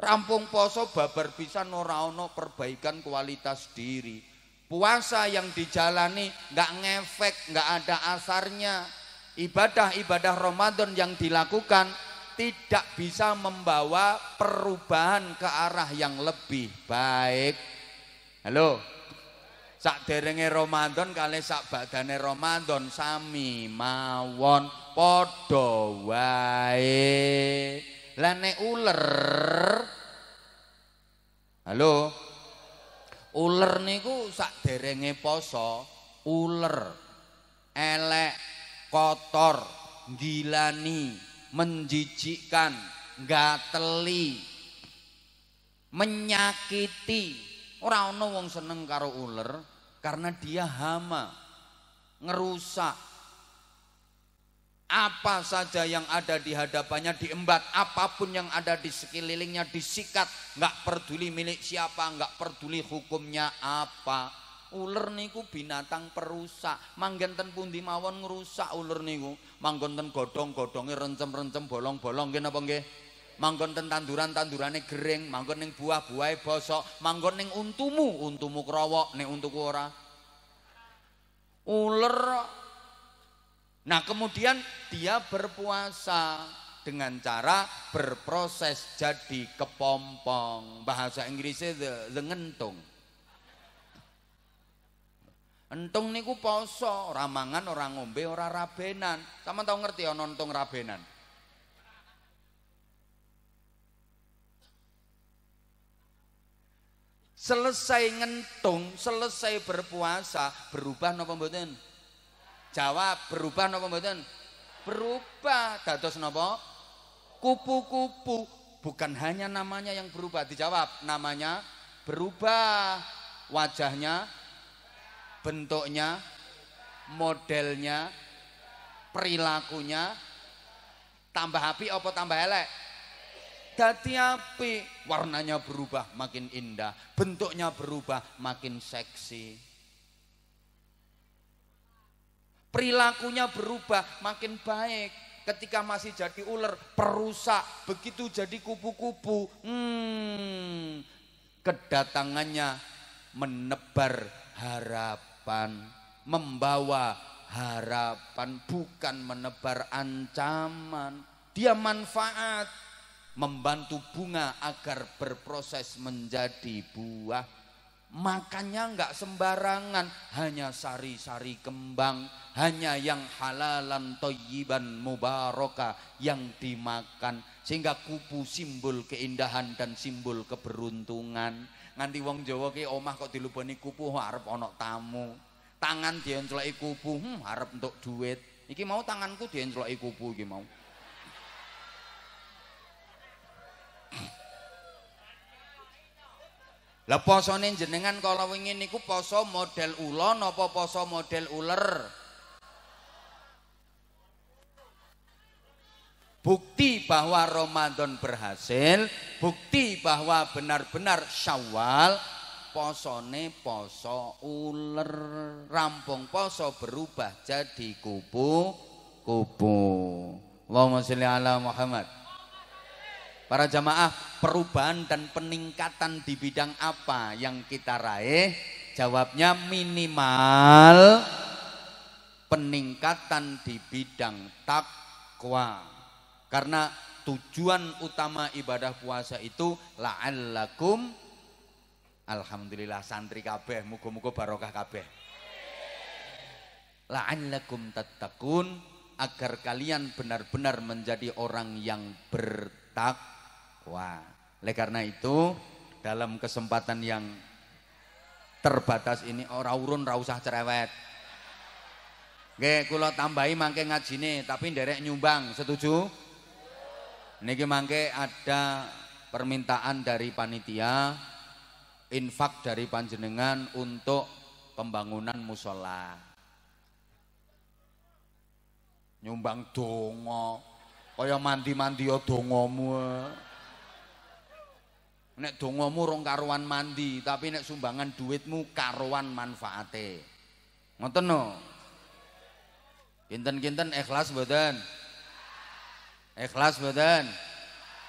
Rampung poso babar bisa Noraono perbaikan kualitas diri. Puasa yang dijalani nggak ngefek, nggak ada asarnya ibadah-ibadah Ramadan yang dilakukan tidak bisa membawa perubahan ke arah yang lebih baik. Halo. Sak derenge Ramadan kali sak badane Ramadan sami mawon padha wae. Lah uler Halo. Uler niku sak derenge poso uler elek kotor, gilani, menjijikkan, gateli, menyakiti. orang ana wong seneng karo ular karena dia hama, ngerusak. Apa saja yang ada di hadapannya diembat, apapun yang ada di sekelilingnya disikat, nggak peduli milik siapa, nggak peduli hukumnya apa. Ular niku binatang perusak. Manggen ten pundi mawon ngrusak ular niku. Manggon ten godhong-godhonge rencem-rencem bolong-bolong nggih napa nggih? Manggon ten tanduran-tandurane gering, manggon ning buah-buahe bosok, manggon ning untumu, untumu krowok nek untuku ora. Ular. Nah, kemudian dia berpuasa dengan cara berproses jadi kepompong. Bahasa Inggrisnya the, the ngentung. Entung niku poso, ramangan orang ngombe, ora rabenan. Sama tau ngerti ya nontong rabenan? Selesai ngentung, selesai berpuasa, berubah napa mboten? Jawab, berubah napa mboten? Berubah. Dados napa? Kupu-kupu bukan hanya namanya yang berubah dijawab, namanya berubah, wajahnya bentuknya, modelnya, perilakunya, tambah api apa tambah elek? Dati api, warnanya berubah makin indah, bentuknya berubah makin seksi. Perilakunya berubah makin baik, ketika masih jadi ular, perusak, begitu jadi kupu-kupu, hmm, kedatangannya menebar harapan harapan, membawa harapan bukan menebar ancaman. Dia manfaat membantu bunga agar berproses menjadi buah. makanya enggak sembarangan, hanya sari-sari kembang, hanya yang halalan toyiban mubarokah yang dimakan. Sehingga kupu simbol keindahan dan simbol keberuntungan nganti wong Jawa ki omah kok diluboni kupu arep ana tamu. Tangan dienceloki kupu, hmm arep entuk duit. Iki mau tanganku dienceloki kupu iki mau. Lah posane jenengan kala wingi niku poso model ula napa poso model uler? Bukti bahwa Ramadan berhasil, bukti bahwa benar-benar Syawal posone poso uler rampung poso berubah jadi kupu kupu. Allahumma sholli ala Muhammad. Para jamaah, perubahan dan peningkatan di bidang apa yang kita raih? Jawabnya minimal peningkatan di bidang takwa. Karena tujuan utama ibadah puasa itu la'allakum alhamdulillah santri kabeh muga-muga barokah kabeh. La'allakum tattaqun agar kalian benar-benar menjadi orang yang bertakwa. Oleh karena itu, dalam kesempatan yang terbatas ini ora oh, urun ora usah cerewet. Nggih, kula tambahi mangke ngajine tapi nderek nyumbang, setuju? Niki mangke ada permintaan dari panitia infak dari panjenengan untuk pembangunan musola. Nyumbang dongo, kaya mandi-mandi ya dongomu. Eh. Nek dongomu rong karuan mandi, tapi nek sumbangan duitmu karuan manfaate. Ngoten no. Kinten-kinten ikhlas mboten? Ikhlas mboten?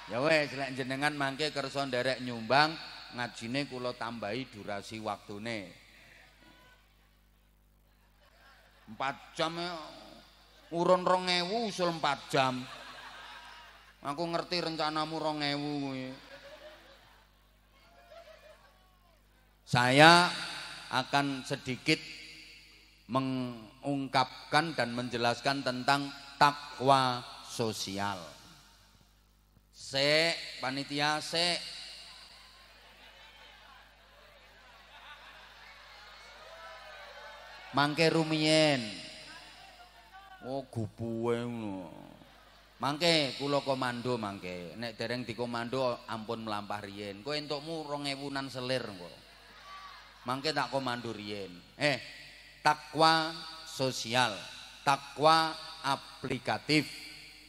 Ya wes. lek jenengan mangke kersa nderek nyumbang ngajine kula tambahi durasi waktune. 4 jam eh, urun 2000 usul 4 jam. Aku ngerti rencanamu 2000 Saya akan sedikit mengungkapkan dan menjelaskan tentang takwa sosial. Se panitia se Mangke rumiyen. Oh gupuwe ngono. Mangke kula komando mangke. Nek dereng dikomando ampun melampah riyen. Kowe entukmu 2000-an selir Mangke tak komando riyen. Eh, takwa sosial. Takwa aplikatif.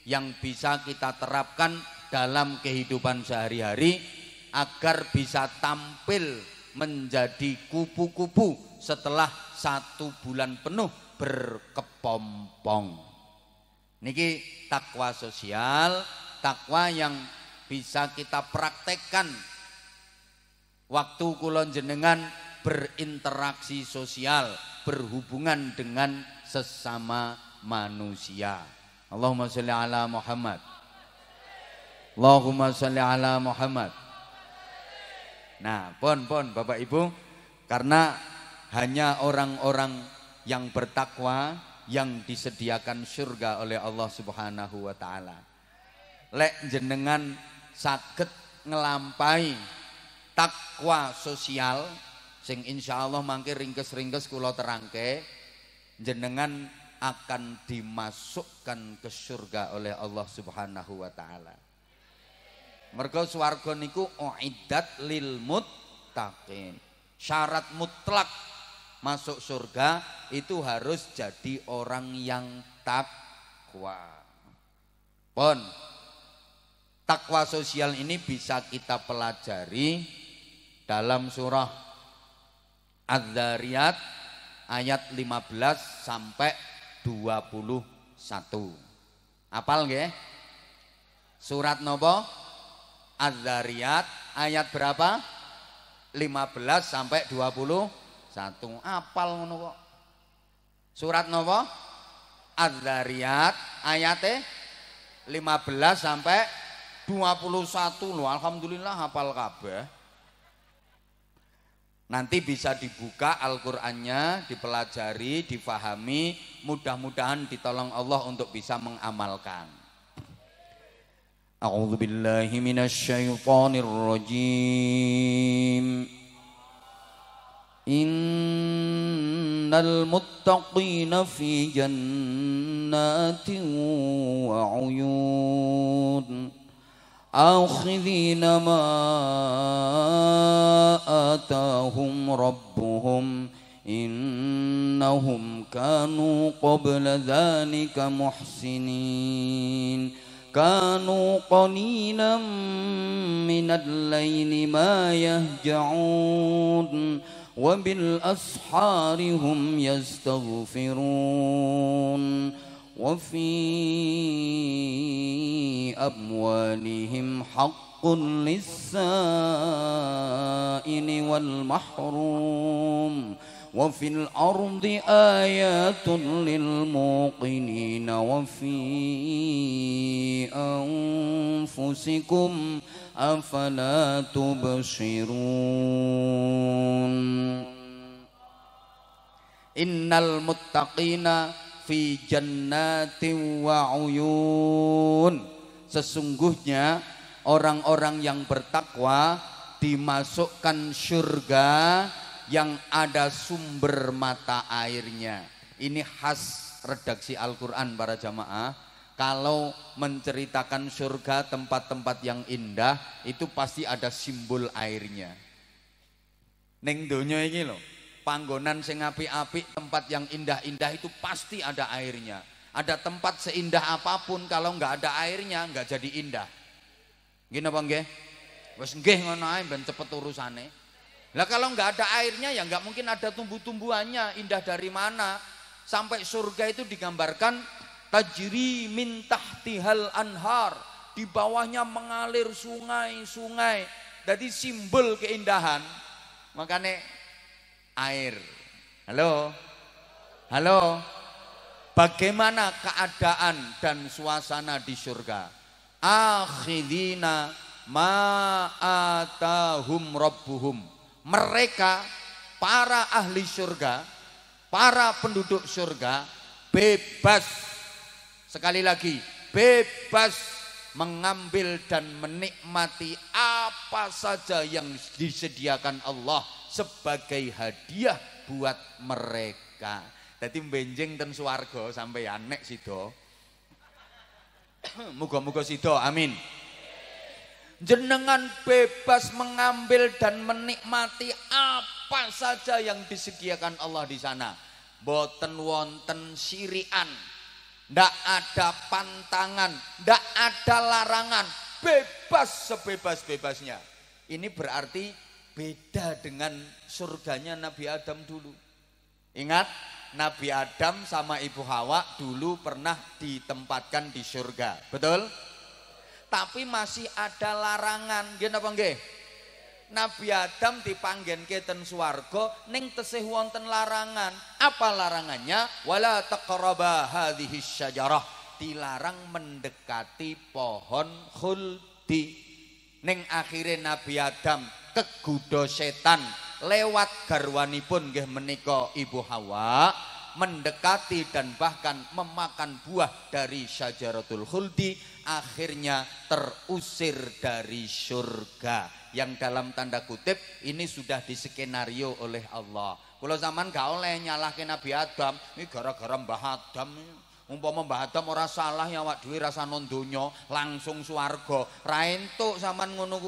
yang bisa kita terapkan dalam kehidupan sehari-hari agar bisa tampil menjadi kupu-kupu setelah satu bulan penuh berkepompong. Niki takwa sosial, takwa yang bisa kita praktekkan waktu kulon jenengan berinteraksi sosial, berhubungan dengan sesama manusia. Allahumma salli ala Muhammad. Allahumma salli ala Muhammad. Nah, pon pon Bapak Ibu, karena hanya orang-orang yang bertakwa yang disediakan surga oleh Allah Subhanahu wa taala. Lek jenengan sakit ngelampai takwa sosial sing insya Allah mangkir ringkes-ringkes kula terangke jenengan akan dimasukkan ke surga oleh Allah Subhanahu wa taala. Mergo swarga niku uiddat lil muttaqin. Syarat mutlak masuk surga itu harus jadi orang yang takwa. Pon. Takwa sosial ini bisa kita pelajari dalam surah Az-Zariyat ayat 15 sampai 21. Apal nggih? Surat nopo? Az-Zariyat ayat berapa? 15 sampai 21. Apal ngono kok. Surat nopo? Az-Zariyat ayate 15 sampai 21 loh. Alhamdulillah hafal kabeh. Nanti bisa dibuka Al-Qur'annya, dipelajari, difahami, mudah-mudahan ditolong Allah untuk bisa mengamalkan A'udzu billahi minasyaitonir rajim Innal muttaqina fi jannatin wa 'uyun آخذين ما آتاهم ربهم إنهم كانوا قبل ذلك محسنين كانوا قليلا من الليل ما يهجعون وبالأسحار هم يستغفرون وفي أموالهم حق للسائل والمحروم وفي الأرض آيات للموقنين وفي أنفسكم أفلا تبصرون إن المتقين في جنات وعيون sesungguhnya orang-orang yang bertakwa dimasukkan syurga yang ada sumber mata airnya. Ini khas redaksi Al-Quran para jamaah. Kalau menceritakan surga tempat-tempat yang indah itu pasti ada simbol airnya. Neng donya ini loh, panggonan sing api-api, tempat yang indah-indah itu pasti ada airnya. Ada tempat seindah apapun kalau nggak ada airnya nggak jadi indah. Gini apa nggih? Wes nggih ngono ae ben cepet urusane lah kalau nggak ada airnya ya nggak mungkin ada tumbuh-tumbuhannya. Indah dari mana? Sampai surga itu digambarkan tajri min tahtihal anhar. Di bawahnya mengalir sungai-sungai. Jadi simbol keindahan. Makanya air. Halo? Halo? Bagaimana keadaan dan suasana di surga? Akhidina ma'atahum rabbuhum mereka para ahli surga, para penduduk surga bebas sekali lagi bebas mengambil dan menikmati apa saja yang disediakan Allah sebagai hadiah buat mereka. Jadi benjing dan suargo sampai anek sido. Muga-muga sido. Amin. Jenengan bebas mengambil dan menikmati apa saja yang disediakan Allah di sana. Boten wonten sirian. Ndak ada pantangan, ndak ada larangan. Bebas sebebas-bebasnya. Ini berarti beda dengan surganya Nabi Adam dulu. Ingat, Nabi Adam sama Ibu Hawa dulu pernah ditempatkan di surga. Betul? tapi masih ada larangan gini apa enggak? Nabi Adam ke ten suargo ning tesih wonten larangan apa larangannya wala taqraba hadhihi syajarah dilarang mendekati pohon khuldi Neng akhirnya Nabi Adam kegudo setan lewat pun gih meniko Ibu Hawa mendekati dan bahkan memakan buah dari syajaratul khuldi akhirnya terusir dari surga yang dalam tanda kutip ini sudah diskenario oleh Allah kalau zaman gak oleh nyalahkan Nabi Adam ini gara-gara Mbah Adam umpama Mbah Adam orang salah ya wak duwi rasa nondonya langsung swarga Rain tuh zaman ngono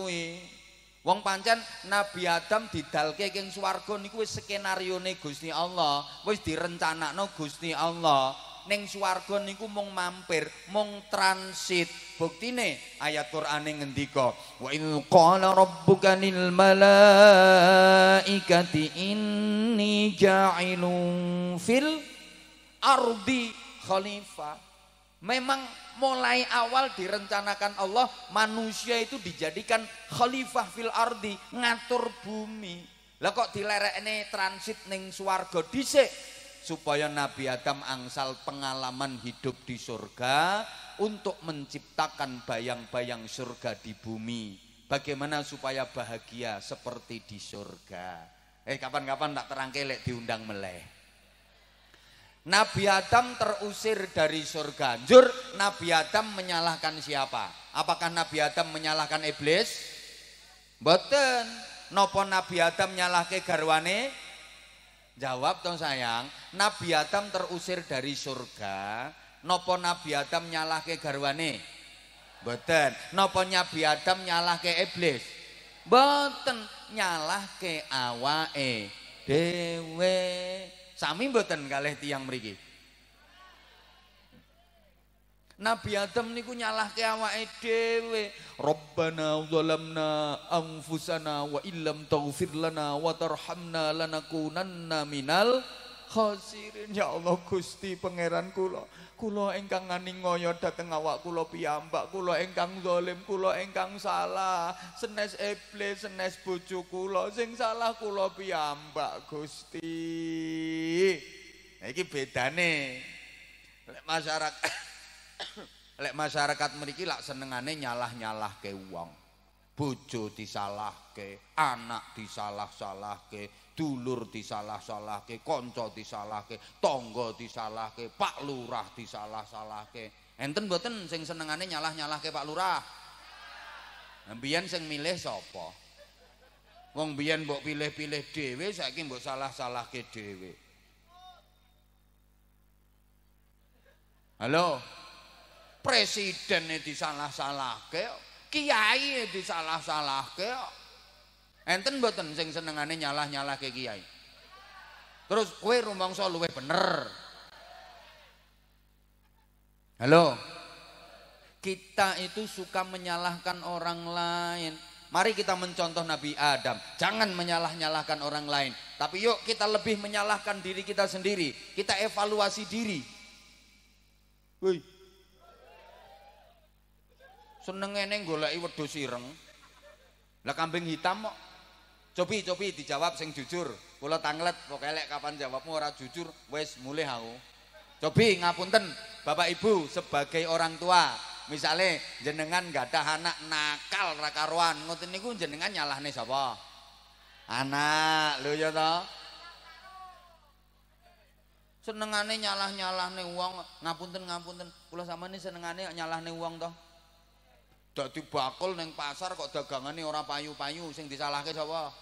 wong pancen Nabi Adam didalke king swarga niku wis skenarione Gusti Allah wis direncanakno Gusti Allah Neng swarga niku mung mampir, mung transit. Buktine ayat Quran Qur'ane ngendika, "Wa in qala rabbuka lil malaikati inni ja'ilun fil ardi khalifah." Memang mulai awal direncanakan Allah manusia itu dijadikan khalifah fil ardi, ngatur bumi. Lah kok dilerekne transit ning swarga dhisik supaya Nabi Adam angsal pengalaman hidup di surga untuk menciptakan bayang-bayang surga di bumi. Bagaimana supaya bahagia seperti di surga. Eh kapan-kapan tak terangkelek diundang meleh. Nabi Adam terusir dari surga. Jur, Nabi Adam menyalahkan siapa? Apakah Nabi Adam menyalahkan iblis? Boten. Nopo Nabi Adam nyalahke garwane? Jawab dong sayang, Nabi Adam terusir dari surga, nopo Nabi Adam nyalah ke garwane? Boten, nopo Nabi Adam nyalah ke iblis? Boten, nyalah ke awa e. Dewe, sami boten kalih tiang merikit. Nabi Adam niku nyalahke awake dhewe. Rabbana zalamna anfusana wa illam taghfir lana wa tarhamna lanakunanna minal khasirin. Ya Allah Gusti pangeran kula. Kula ingkang nganingoyo dhateng awak kula piyambak, kula ingkang zalim, kula ingkang salah. Senes iblis, senes bojo kula sing salah kula piyambak Gusti. Nah, iki bedane masyarakat lek masyarakat mriki lak senengane nyalah-nyalahke wong. Bojo disalahke, anak disalah-salahke, dulur disalah-salahke, kanca disalahke, tangga disalahke, Pak Lurah disalah-salahke. Enten mboten sing senengane nyalah-nyalahke Pak Lurah? Mbiyen sing milih sapa? Wong mbiyen mbok pilih-pilih dhewe saiki mbok salah-salahke dhewe. Halo? Halo? presiden salah disalah ke kiai disalah kek, Enten mboten sing senengane nyalah nyalah kek kiai. Terus kue rumang rumangsa luwih bener. Halo. Kita itu suka menyalahkan orang lain. Mari kita mencontoh Nabi Adam. Jangan menyalah-nyalahkan orang lain. Tapi yuk kita lebih menyalahkan diri kita sendiri. Kita evaluasi diri. Wih, senengene goleki wedhus dosireng, Lah kambing hitam kok. Cobi, cobi dijawab sing jujur. kalau tanglet pokoknya lek kapan jawabmu ora jujur, wes mulai hau, Cobi ngapunten, Bapak Ibu sebagai orang tua, misale, jenengan gak ada anak nakal rakaruan ngoten niku jenengan nih siapa, Anak, lu ya toh? senengane nyalah nyalah nih uang, ngapunten ngapunten sama senengannya senengane nih uang toh dadi bakul ning pasar kok dagangane ora payu-payu sing disalahke sapa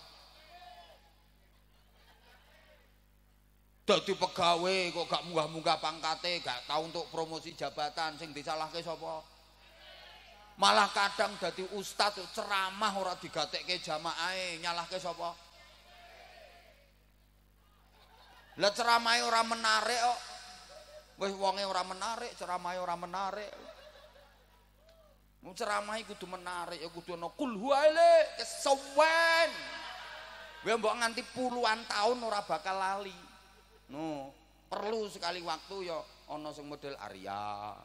dadi pegawai kok gak munggah-munggah pangkate gak tau untuk promosi jabatan sing disalahke sapa malah kadang dadi ustaz ceramah ora digatekke jamaahe nyalahke sapa lah ceramahe ora menarik kok wis wonge ora menarik ceramahe ora menarik Mau ceramah kudu menarik, ya kudu ana kul huwaile kesowen. Gue mbok nganti puluhan tahun ora bakal lali. No, perlu sekali waktu ya ana sing model Arya.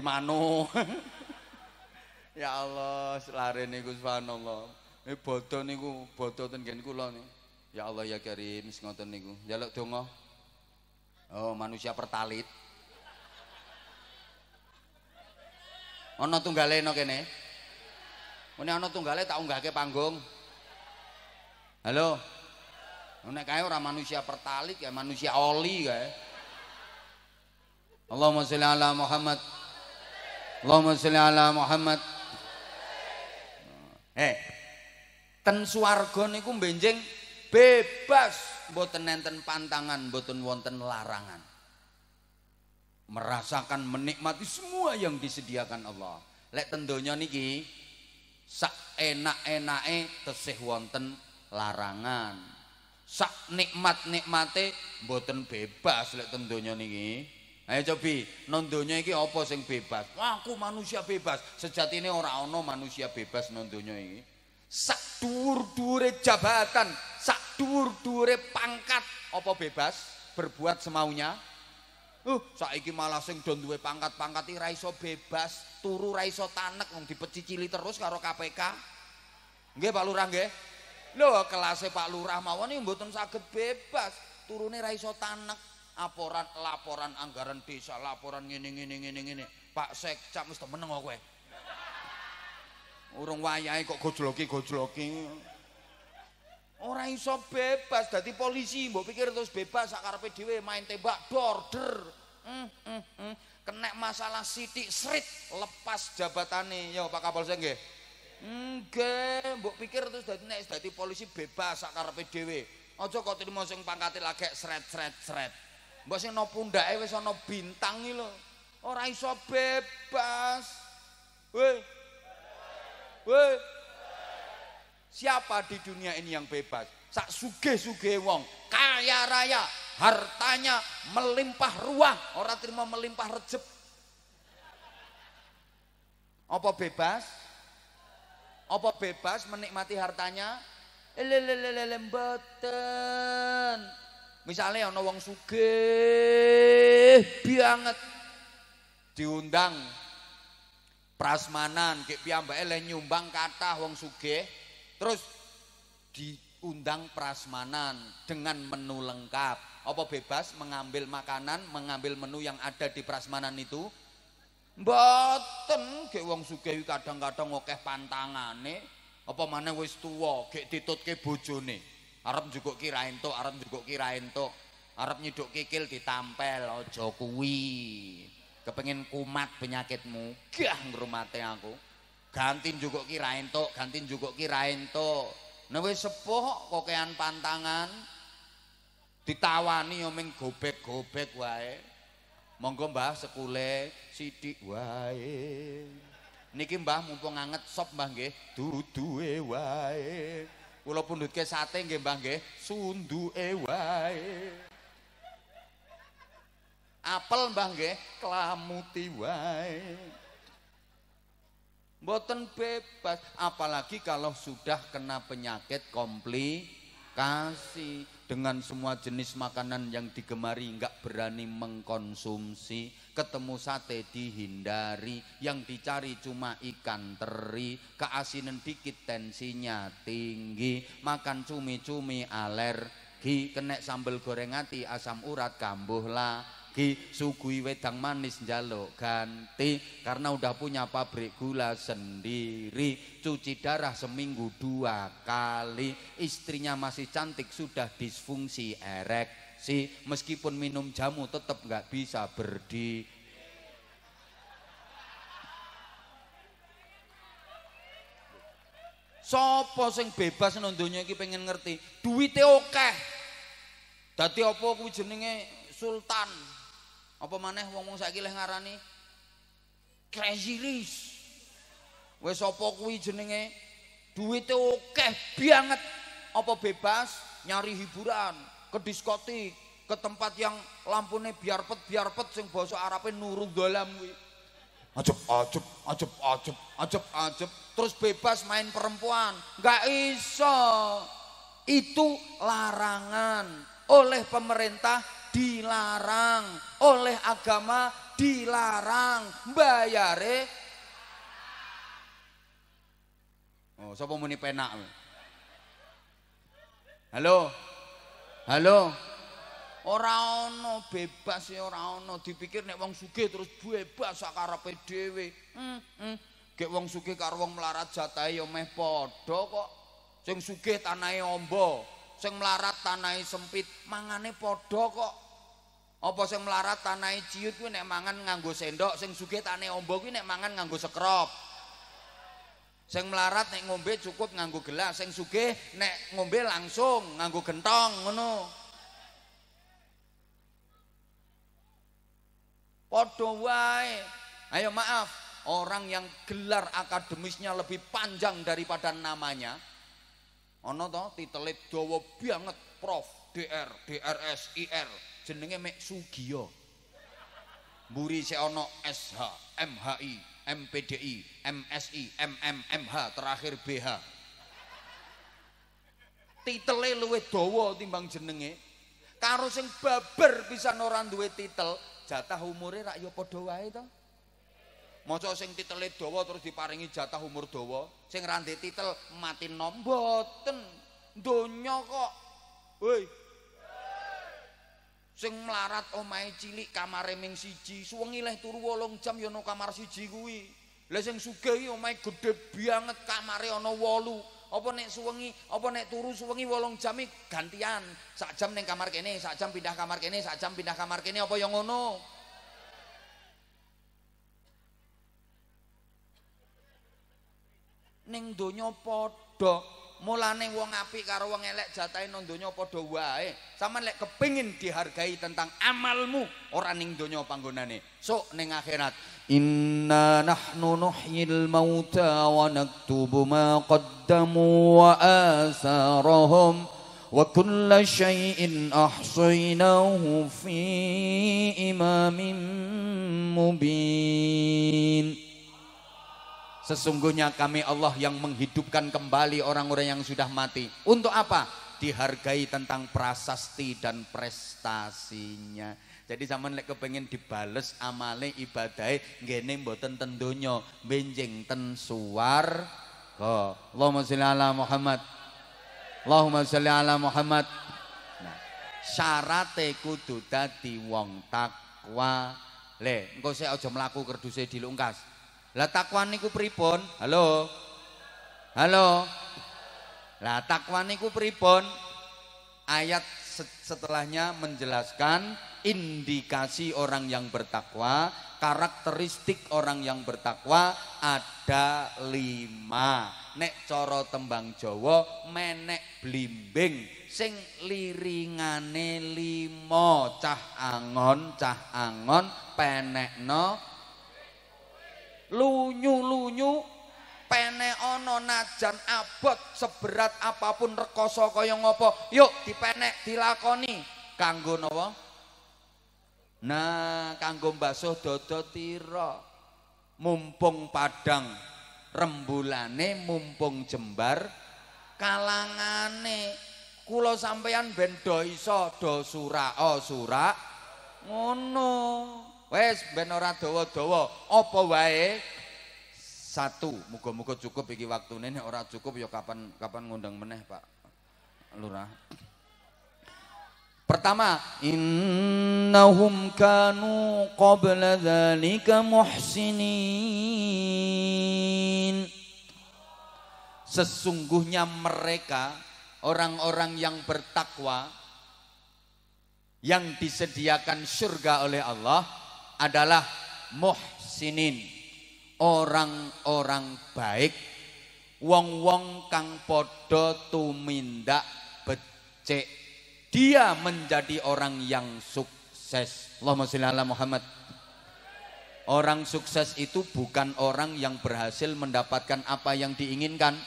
manu. ya Allah, selare niku subhanallah. Ini bodoh niku, bodoh ten gen kula niku. Ya Allah ya Karim, ngoten niku. Jaluk ya donga. Oh, manusia pertalit. ana tunggale ana kene muni ana tunggale tak unggahke panggung halo nek kae ora manusia pertalik ya manusia oli kae Allahumma sholli ala Muhammad Allahumma sholli ala Muhammad eh ten swarga niku benjing bebas mboten nenten pantangan mboten wonten larangan merasakan menikmati semua yang disediakan Allah lek tendonya niki sak enak e tesih wonten larangan sak nikmat-nikmate boten bebas lek tendonya niki ayo cobi nondonya iki opo sing bebas Wah, aku manusia bebas sejatine orang ono manusia bebas nondonya iki sak dur dure jabatan sak dur dure pangkat opo bebas berbuat semaunya Uh, saiki malah sing do duwe pangkat-pangkat iki ra iso bebas, turu ra iso tanek wong dipecicili terus karo KPK. Nggih Pak Lurah nggih. Lho, kelase Pak Lurah mawon iki mboten saged bebas, turune ra iso tanek. laporan laporan anggaran desa, laporan ngene ngene ngene ngene. Pak Sekcap mesti meneng kok kowe. Urung wayahe kok gojloki gojloki. Ora iso bebas dadi polisi, mbok pikir terus bebas sak karepe dhewe main tembak dorder. Hmm, hmm, hmm. Kenek masalah sitik srit lepas jabatane. Yo Pak Kapolsek nggih. Nggih, mbok pikir terus dadi nek dadi polisi bebas sak karepe dhewe. Aja kok trimo sing pangkate lagek sret sret sret. Mbok sing no pundake wis ana bintang iki lho. Ora iso bebas. Weh. Weh. Siapa di dunia ini yang bebas? Sak suge-suge wong, kaya raya, hartanya melimpah ruah, orang terima melimpah rejep. Apa bebas? Apa bebas menikmati hartanya? Lelelelelembeten. Misalnya ana wong suge, banget diundang prasmanan kek piyambake le nyumbang wong sugih Terus diundang prasmanan dengan menu lengkap. Apa bebas mengambil makanan, mengambil menu yang ada di prasmanan itu? Mboten, gek wong sugih kadang-kadang ngokeh pantangane. Apa mana wis tuwa, gek ditutke bojone. Arep juga kirain tok, arep juga kirain tok. Arep nyiduk kikil ditampel ojo kuwi. Kepengin kumat penyakitmu. Gah ngrumate aku. ganti njukuk ki ra entuk, ganti njukuk ki ra entuk. Nek wis sepuh kokean pantangan ditawani yo ming gobek-gobek wae. Monggo Mbah sekule sithik wae. Niki Mbah mumpung anget sop Mbah nggih, duduwe wae. Kula pundutke sate nggih Mbah nggih, sunduke wae. Apel Mbah nggih, klamuti wae. Boten bebas, apalagi kalau sudah kena penyakit komplikasi dengan semua jenis makanan yang digemari nggak berani mengkonsumsi, ketemu sate dihindari, yang dicari cuma ikan teri, keasinan dikit tensinya tinggi, makan cumi-cumi alergi, kena sambal goreng hati, asam urat kambuh lah lagi sugui wedang manis njaluk ganti karena udah punya pabrik gula sendiri cuci darah seminggu dua kali istrinya masih cantik sudah disfungsi ereksi meskipun minum jamu tetap nggak bisa berdiri Sopo sing bebas nontonnya ki pengen ngerti duit oke, tapi opo aku jenenge sultan apa maneh wong wong saiki ngarani crazy rich wes apa kuwi jenenge Duitnya oke, banget apa bebas nyari hiburan ke diskotik ke tempat yang lampune biar pet biar pet sing basa Arabe nurul dalam kuwi ajep ajep ajep ajep ajep ajep terus bebas main perempuan Gak iso itu larangan oleh pemerintah dilarang oleh agama dilarang bayare oh sapa muni penak halo halo ora ono bebas ya ora ono dipikir nek wong sugih terus bebas sak karepe dhewe hmm, hmm. gek wong sugih karo wong melarat jatahe ya meh padha kok sing sugih tanahe amba sing melarat tanahe sempit mangane padha kok Apa yang melarat tanai ciut gue nek mangan nganggo sendok, sing suge tane ombo gue nek mangan nganggo sekrop. Sing melarat nek ngombe cukup nganggo gelas, sing suge nek ngombe langsung nganggo gentong ngono. Podowai, Ayo maaf, orang yang gelar akademisnya lebih panjang daripada namanya. Ono to titelit dawa banget Prof, DR, DRS, IR, jenenge mek Sugiyo. Mburi sik ana SH, MHI, MPDI, MSI, MM, MH terakhir BH. Titele luwih dawa timbang jenenge. Karo sing babar pisan ora duwe titel, jatah umure rak ya padha wae to. Maca sing titele dawa terus diparingi jatah umur dawa, sing randhe titel mati nom boten. Donya kok. Woi, sing melarat omahe cilik kamare ming siji suwengi leh turu 8 jam ya kamar siji kuwi lah sing sugih iki omahe gedhe banget kamare ana 8 apa nek suwengi apa nek turu suwengi 8 jam gantian sak jam ning kamar kene sak jam pindah kamar kene sak jam pindah kamar kene apa ya ngono ning donya padha mulane wong apik karo wong elek jatahe nang donya padha wae. Saman lek kepengin dihargai tentang amalmu ora ning donya panggonane. Sok ning akhirat. Inna nahnu nuhyil mauta wa naktubu ma qaddamu wa asarahum wa kulla syai'in ahsaynahu fi imamin mubin. Sesungguhnya kami Allah yang menghidupkan kembali orang-orang yang sudah mati. Untuk apa? Dihargai tentang prasasti dan prestasinya. Jadi zaman lek kepengen dibales amale ibadai gini mboten tentunya benjeng benjing ten suar. Allahumma sholli ala Muhammad. Allahumma sholli ala Muhammad. Nah, syarate kudu dadi wong takwa. Le, engko saya aja mlaku kerduse dilungkas. Lah takwa niku pripun? Halo. Halo. Lah takwa niku pripun? Ayat setelahnya menjelaskan indikasi orang yang bertakwa, karakteristik orang yang bertakwa ada lima. Nek coro tembang jowo, menek blimbing sing liringane limo cah angon cah angon penek no. lunyu-lunyu pene ana najan abot seberat apapun rekoso kaya ngopo yuk dipenek dilakoni kanggo napa nah kanggo basuh dada tira mumpung padang rembulane mumpung jembar kalangane kula sampeyan ben do iso do sura oh sura ngono Wes ben ora dawa-dawa, apa wae satu. Muga-muga cukup iki waktune nek ora cukup ya kapan kapan ngundang meneh, Pak Lurah. Pertama, innahum kanu qabla dzalika muhsinin. Sesungguhnya mereka orang-orang yang bertakwa yang disediakan surga oleh Allah adalah muhsinin, orang-orang baik, wong-wong kang podo tumindak becek. Dia menjadi orang yang sukses. Allahumma sholli ala Muhammad. Orang sukses itu bukan orang yang berhasil mendapatkan apa yang diinginkan,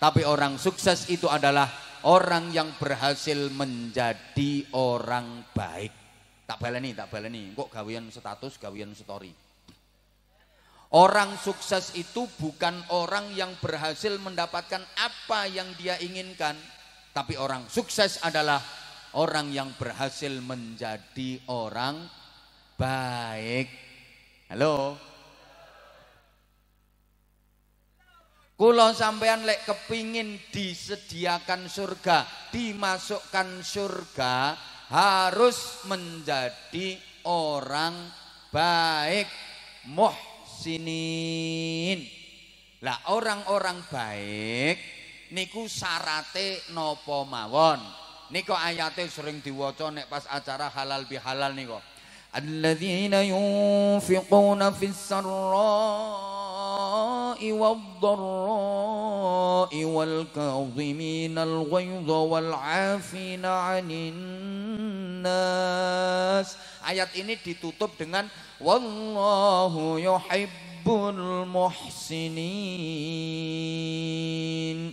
tapi orang sukses itu adalah orang yang berhasil menjadi orang baik. Tak baleni, tak baleni. Kok gawean status, gawean story. Orang sukses itu bukan orang yang berhasil mendapatkan apa yang dia inginkan, tapi orang sukses adalah orang yang berhasil menjadi orang baik. Halo. Kulo sampean lek kepingin disediakan surga, dimasukkan surga, harus menjadi orang baik muhsinin. Lah orang-orang baik niku sarate nopo mawon. Niko ayate sering diwaca nek pas acara halal bihalal kok الذين ينفقون في السراء والضراء والكاظمين الغيظ والعافين عن الناس ayat ini ditutup dengan wallahu yuhibbul muhsinin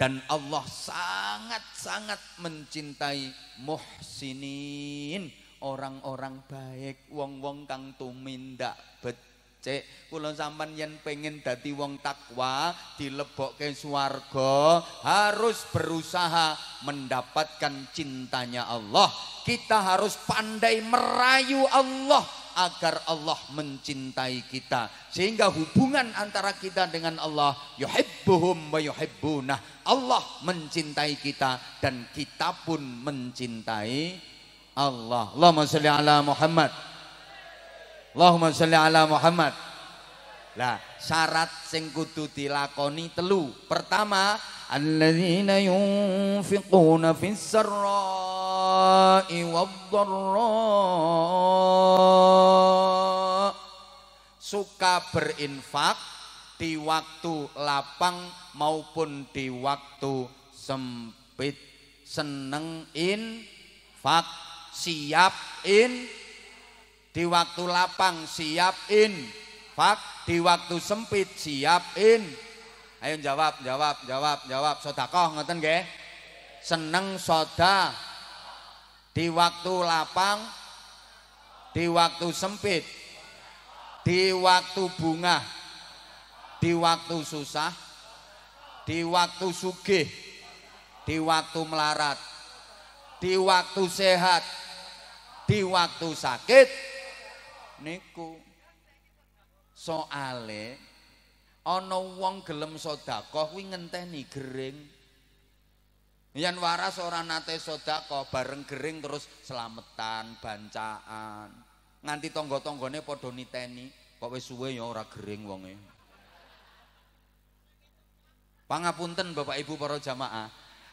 dan Allah sangat-sangat mencintai muhsinin orang-orang baik, wong-wong kang tumindak becek. Kula sampean yen pengen dadi wong takwa, dilebokke swarga, harus berusaha mendapatkan cintanya Allah. Kita harus pandai merayu Allah agar Allah mencintai kita sehingga hubungan antara kita dengan Allah yuhibbuhum wa yuhibbunah Allah mencintai kita dan kita pun mencintai Allah. Allahumma salli ala Muhammad. Allahumma salli ala Muhammad. Lah, syarat sing kudu dilakoni telu. Pertama, alladzina yunfiquna fis sarra'i wadh-dharra. Suka berinfak di waktu lapang maupun di waktu sempit. Seneng infak siap in di waktu lapang siap in fak di waktu sempit siap in ayo jawab jawab jawab jawab sodakoh ngeten nggih seneng soda di waktu lapang di waktu sempit di waktu bunga di waktu susah di waktu sugih di waktu melarat di waktu sehat, di waktu sakit niku. Soale ana wong gelem sedekah kuwi ngenteni gering. Yen waras ora nate sedekah bareng gering terus selametan, bancaan. Nganti tangga-tanggane padha niteni, kok wis suwe ya ora gering wonge. Pangapunten Bapak Ibu para jamaah,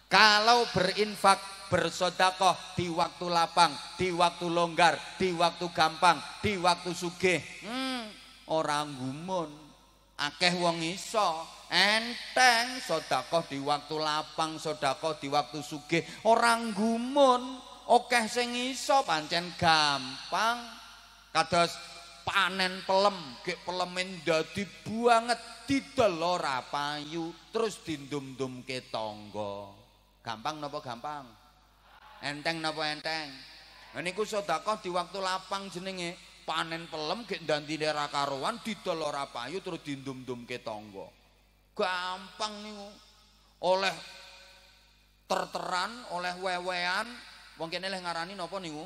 kalau berinfak bersodakoh di waktu lapang di waktu longgar di waktu gampang di waktu sugih hmm, orang gumun akeh wong iso enteng sodakoh di waktu lapang sodakoh di waktu sugih orang gumun okeh sing iso pancen gampang kados panen pelem ke pelemen dadi banget didelora payu terus dindum-dum ke tonggo Gampang nopo gampang? Enteng nopo enteng? ini niku sedekah di waktu lapang jenenge panen pelem dan di daerah karuan didol ora payu terus dum-dum ke Tonggo Gampang niku. Oleh terteran, oleh wewean, wong kene leh ngarani nopo niku?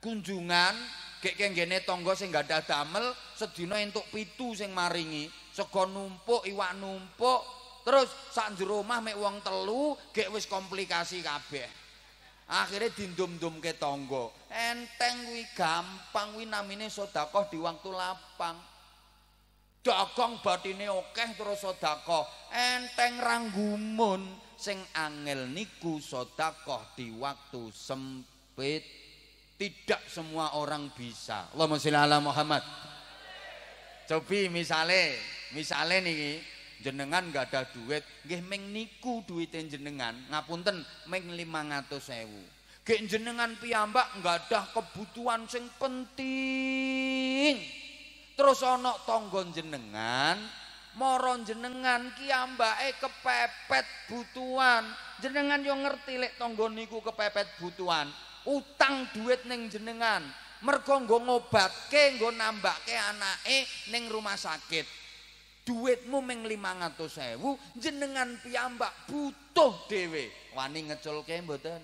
Kunjungan gek Tonggo tangga sing ada damel sedina entuk pitu sing maringi, sego numpuk, iwak numpuk, Terus sak njero omah mek wong telu gek wis komplikasi kabeh. Akhire dindum-dumke tangga. Enteng kuwi gampang kuwi namine sedekah di waktu lapang. Dagang batine okeh, terus sedekah. Enteng ranggumun sing angel niku sedekah di waktu sempit. Tidak semua orang bisa. Allahumma sholli ala Muhammad. Cobi misale, misale niki, jenengan nggak ada duit nggih meng niku duitnya jenengan ngapunten meng lima ngatus jenengan piyambak nggak ada kebutuhan sing penting terus ono tonggon jenengan moron jenengan kiambak eh kepepet butuhan jenengan yo ngerti lek tonggon niku kepepet butuhan utang duit neng jenengan mergo nggo ngobatke nggo nambahke anake ning rumah sakit duitmu meng sewu jenengan piyambak butuh dewe wani ngeculke mboten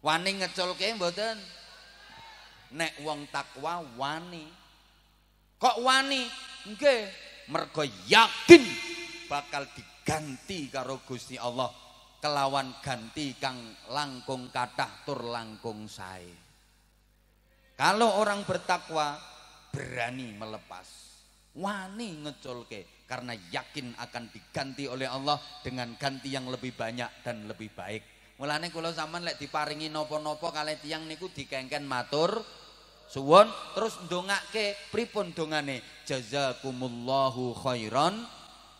wani ngeculke mboten nek wong takwa wani kok wani Nge. mergo yakin bakal diganti karo Gusti Allah kelawan ganti kang langkung kathah tur langkung saya kalau orang bertakwa berani melepas, wani ngecolke karena yakin akan diganti oleh Allah dengan ganti yang lebih banyak dan lebih baik. Mulane kula zaman lek diparingi nopo-nopo kalian tiang niku dikengken matur suwon terus dongake pripun dongane jazakumullahu khairan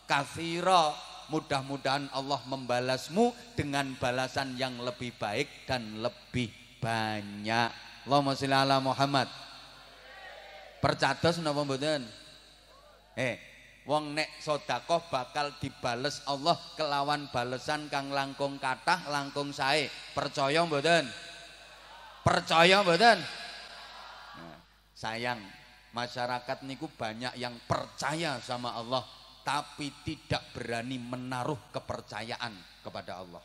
kafiro mudah-mudahan Allah membalasmu dengan balasan yang lebih baik dan lebih banyak Allahumma sholli ala Muhammad. Percados napa mboten? Eh, wong nek sedekah bakal dibales Allah kelawan balesan kang langkung kathah langkung sae. Percaya mboten? Percaya mboten? Nah, sayang, masyarakat niku banyak yang percaya sama Allah tapi tidak berani menaruh kepercayaan kepada Allah.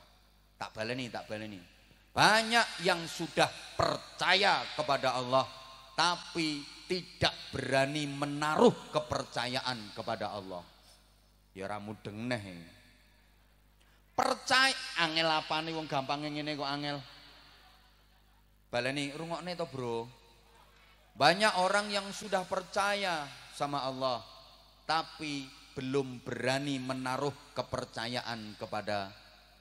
Tak baleni, tak baleni. Banyak yang sudah percaya kepada Allah tapi tidak berani menaruh kepercayaan kepada Allah. Ya ora mudeng neh. Percaya angel nih? wong gampang ngene kok angel. Baleni rungokne to, Bro. Banyak orang yang sudah percaya sama Allah tapi belum berani menaruh kepercayaan kepada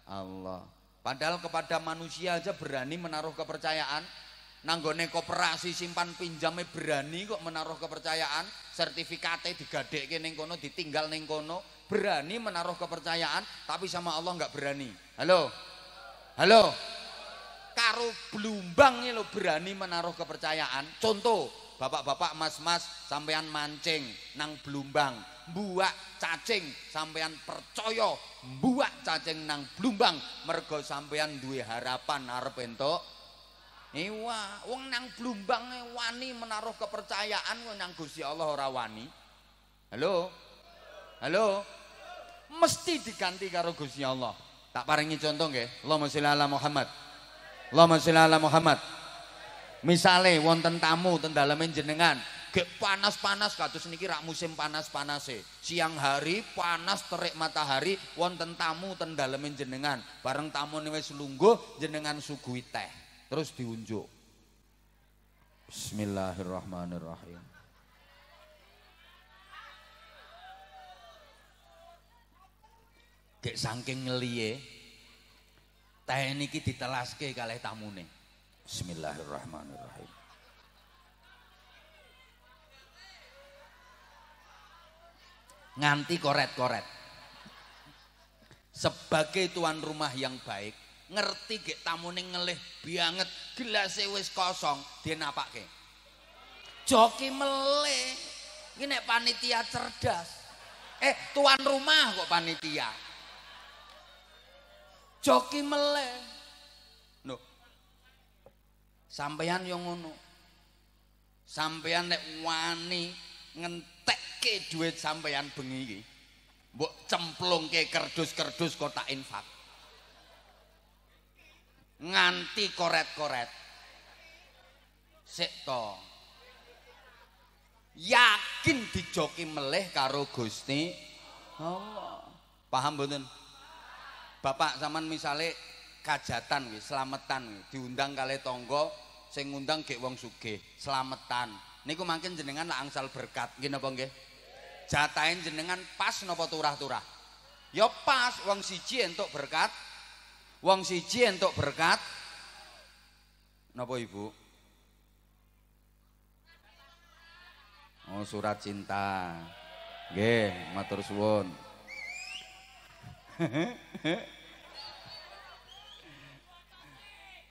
Allah. Padahal kepada manusia aja berani menaruh kepercayaan. Nanggone koperasi simpan pinjamnya berani kok menaruh kepercayaan. Sertifikatnya digadek ke kono, ditinggal nengkono, kono. Berani menaruh kepercayaan, tapi sama Allah nggak berani. Halo? Halo? Karo blumbang lo berani menaruh kepercayaan. Contoh, bapak-bapak, mas-mas sampean mancing nang blumbang buak cacing sampean percaya buak cacing nang blumbang mergo sampean duwe harapan arep entuk Iwa, wong nang blumbang e wani menaruh kepercayaan wong nang Gusti Allah ora wani. Halo? Halo? Mesti diganti karo Gusti Allah. Tak paringi contoh nggih. Allahumma sholli ala Muhammad. Allahumma sholli ala Muhammad. Misale wonten tamu ten jenengan, gak panas-panas kados niki rak musim panas-panase. Siang hari panas terik matahari wonten tamu ten dalemen jenengan. Bareng tamu tamune wis lungguh jenengan suguhi teh. Terus diunjuk. Bismillahirrahmanirrahim. gak saking ngeliye teh niki ditelaske kalih tamune. Bismillahirrahmanirrahim. nganti koret-koret. Sebagai tuan rumah yang baik, ngerti tamu tamune ngelih bianget gelas wis kosong, dia ke. Joki meleh. Ini panitia cerdas. Eh, tuan rumah kok panitia. Joki meleh. No. Sampean yang ngono. Sampean nek wani ngenteni ngetekke duit sampeyan bengi iki. Mbok cemplungke kerdus-kerdus kotak infak. Nganti koret-koret. Sik to. Yakin dijoki melih karo Gusti Allah. Paham mboten? Bapak sampean misale kajatan selamatan diundang kali tonggo sing ngundang gek wong sugih selamatan niku makin jenengan lah angsal berkat gini apa nggih jatain jenengan pas nopo turah-turah yo ya pas wong siji untuk berkat wong siji untuk berkat nopo ibu Oh surat cinta. Nggih, matur suwun.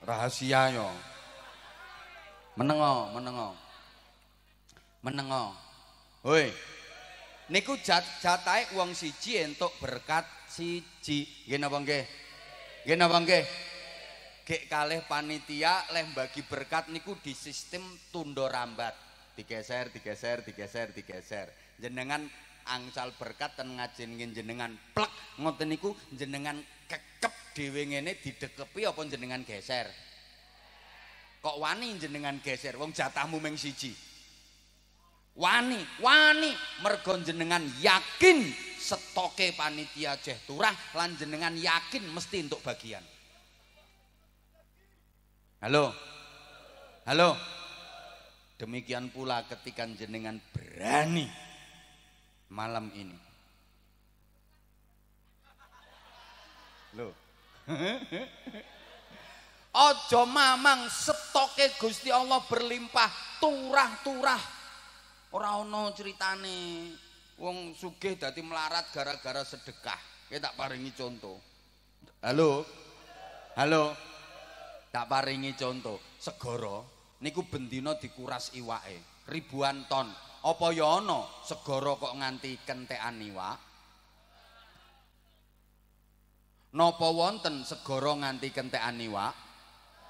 Rahasia yo. menengok menengo. menengo woi niku jat jatai uang siji entuk berkat siji gina bangge gina bangge gek kalih panitia leh bagi berkat niku di sistem tundo rambat digeser digeser digeser digeser jenengan angsal berkat dan ngajin jenengan plek ngoten niku jenengan kekep dewe ngene didekepi apa jenengan geser kok wani jenengan geser wong jatahmu meng siji Wani, wani mergo jenengan yakin setoke panitia jeh turah lan jenengan yakin mesti untuk bagian. Halo. Halo. Demikian pula ketika jenengan berani malam ini. Lo, Ojo mamang setoke Gusti Allah berlimpah turah-turah ora ana critane wong sugih dadi melarat gara-gara sedekah kita tak paringi contoh halo halo tak paringi contoh segara niku bendina dikuras iwake ribuan ton apa ya ana segara kok nganti kentekan iwak napa wonten segara nganti kentekan iwak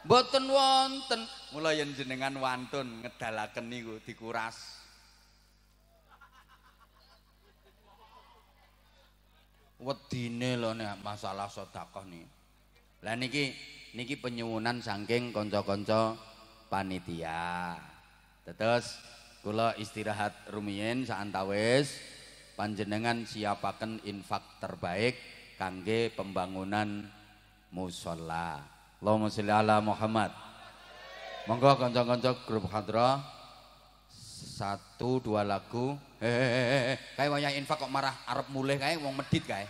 mboten wonten mulai yen jenengan wantun ngedalaken niku dikuras wedine lho nek masalah sedekah nih Lah niki niki penyuwunan saking kanca-kanca panitia. Terus kula istirahat rumiyin saantawis panjenengan siapaken infak terbaik kangge pembangunan musola. Allahumma sholli ala Muhammad. Monggo kanca-kanca grup hadra satu dua lagu Eh, eh, eh, kae wayah infak kok marah arep mulih kae wong medit kae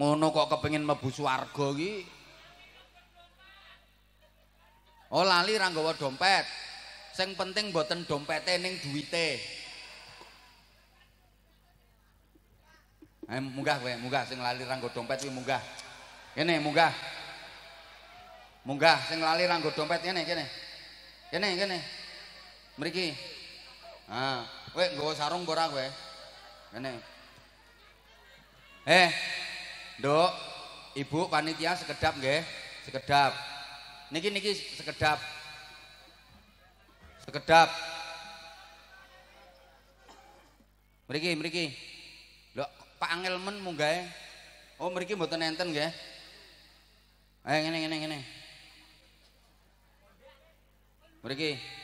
ngono kok kepengin mlebu swarga iki oh lali ra dompet sing penting mboten dompete ning duwite ayo munggah kowe munggah sing lali ra dompet iki munggah kene munggah munggah sing lali ra dompet kene kene kene kene mriki Ah, kowe nggawa sarung ora kowe? Kene. Eh, Nduk, Ibu panitia sekedap nggih, sekedap. Niki niki sekedap. Sekedap. Mriki mriki. Lho, Pak Angel men munggae. Oh, mriki mboten enten nggih. Eh, ngene ngene ngene. Mriki. Mriki.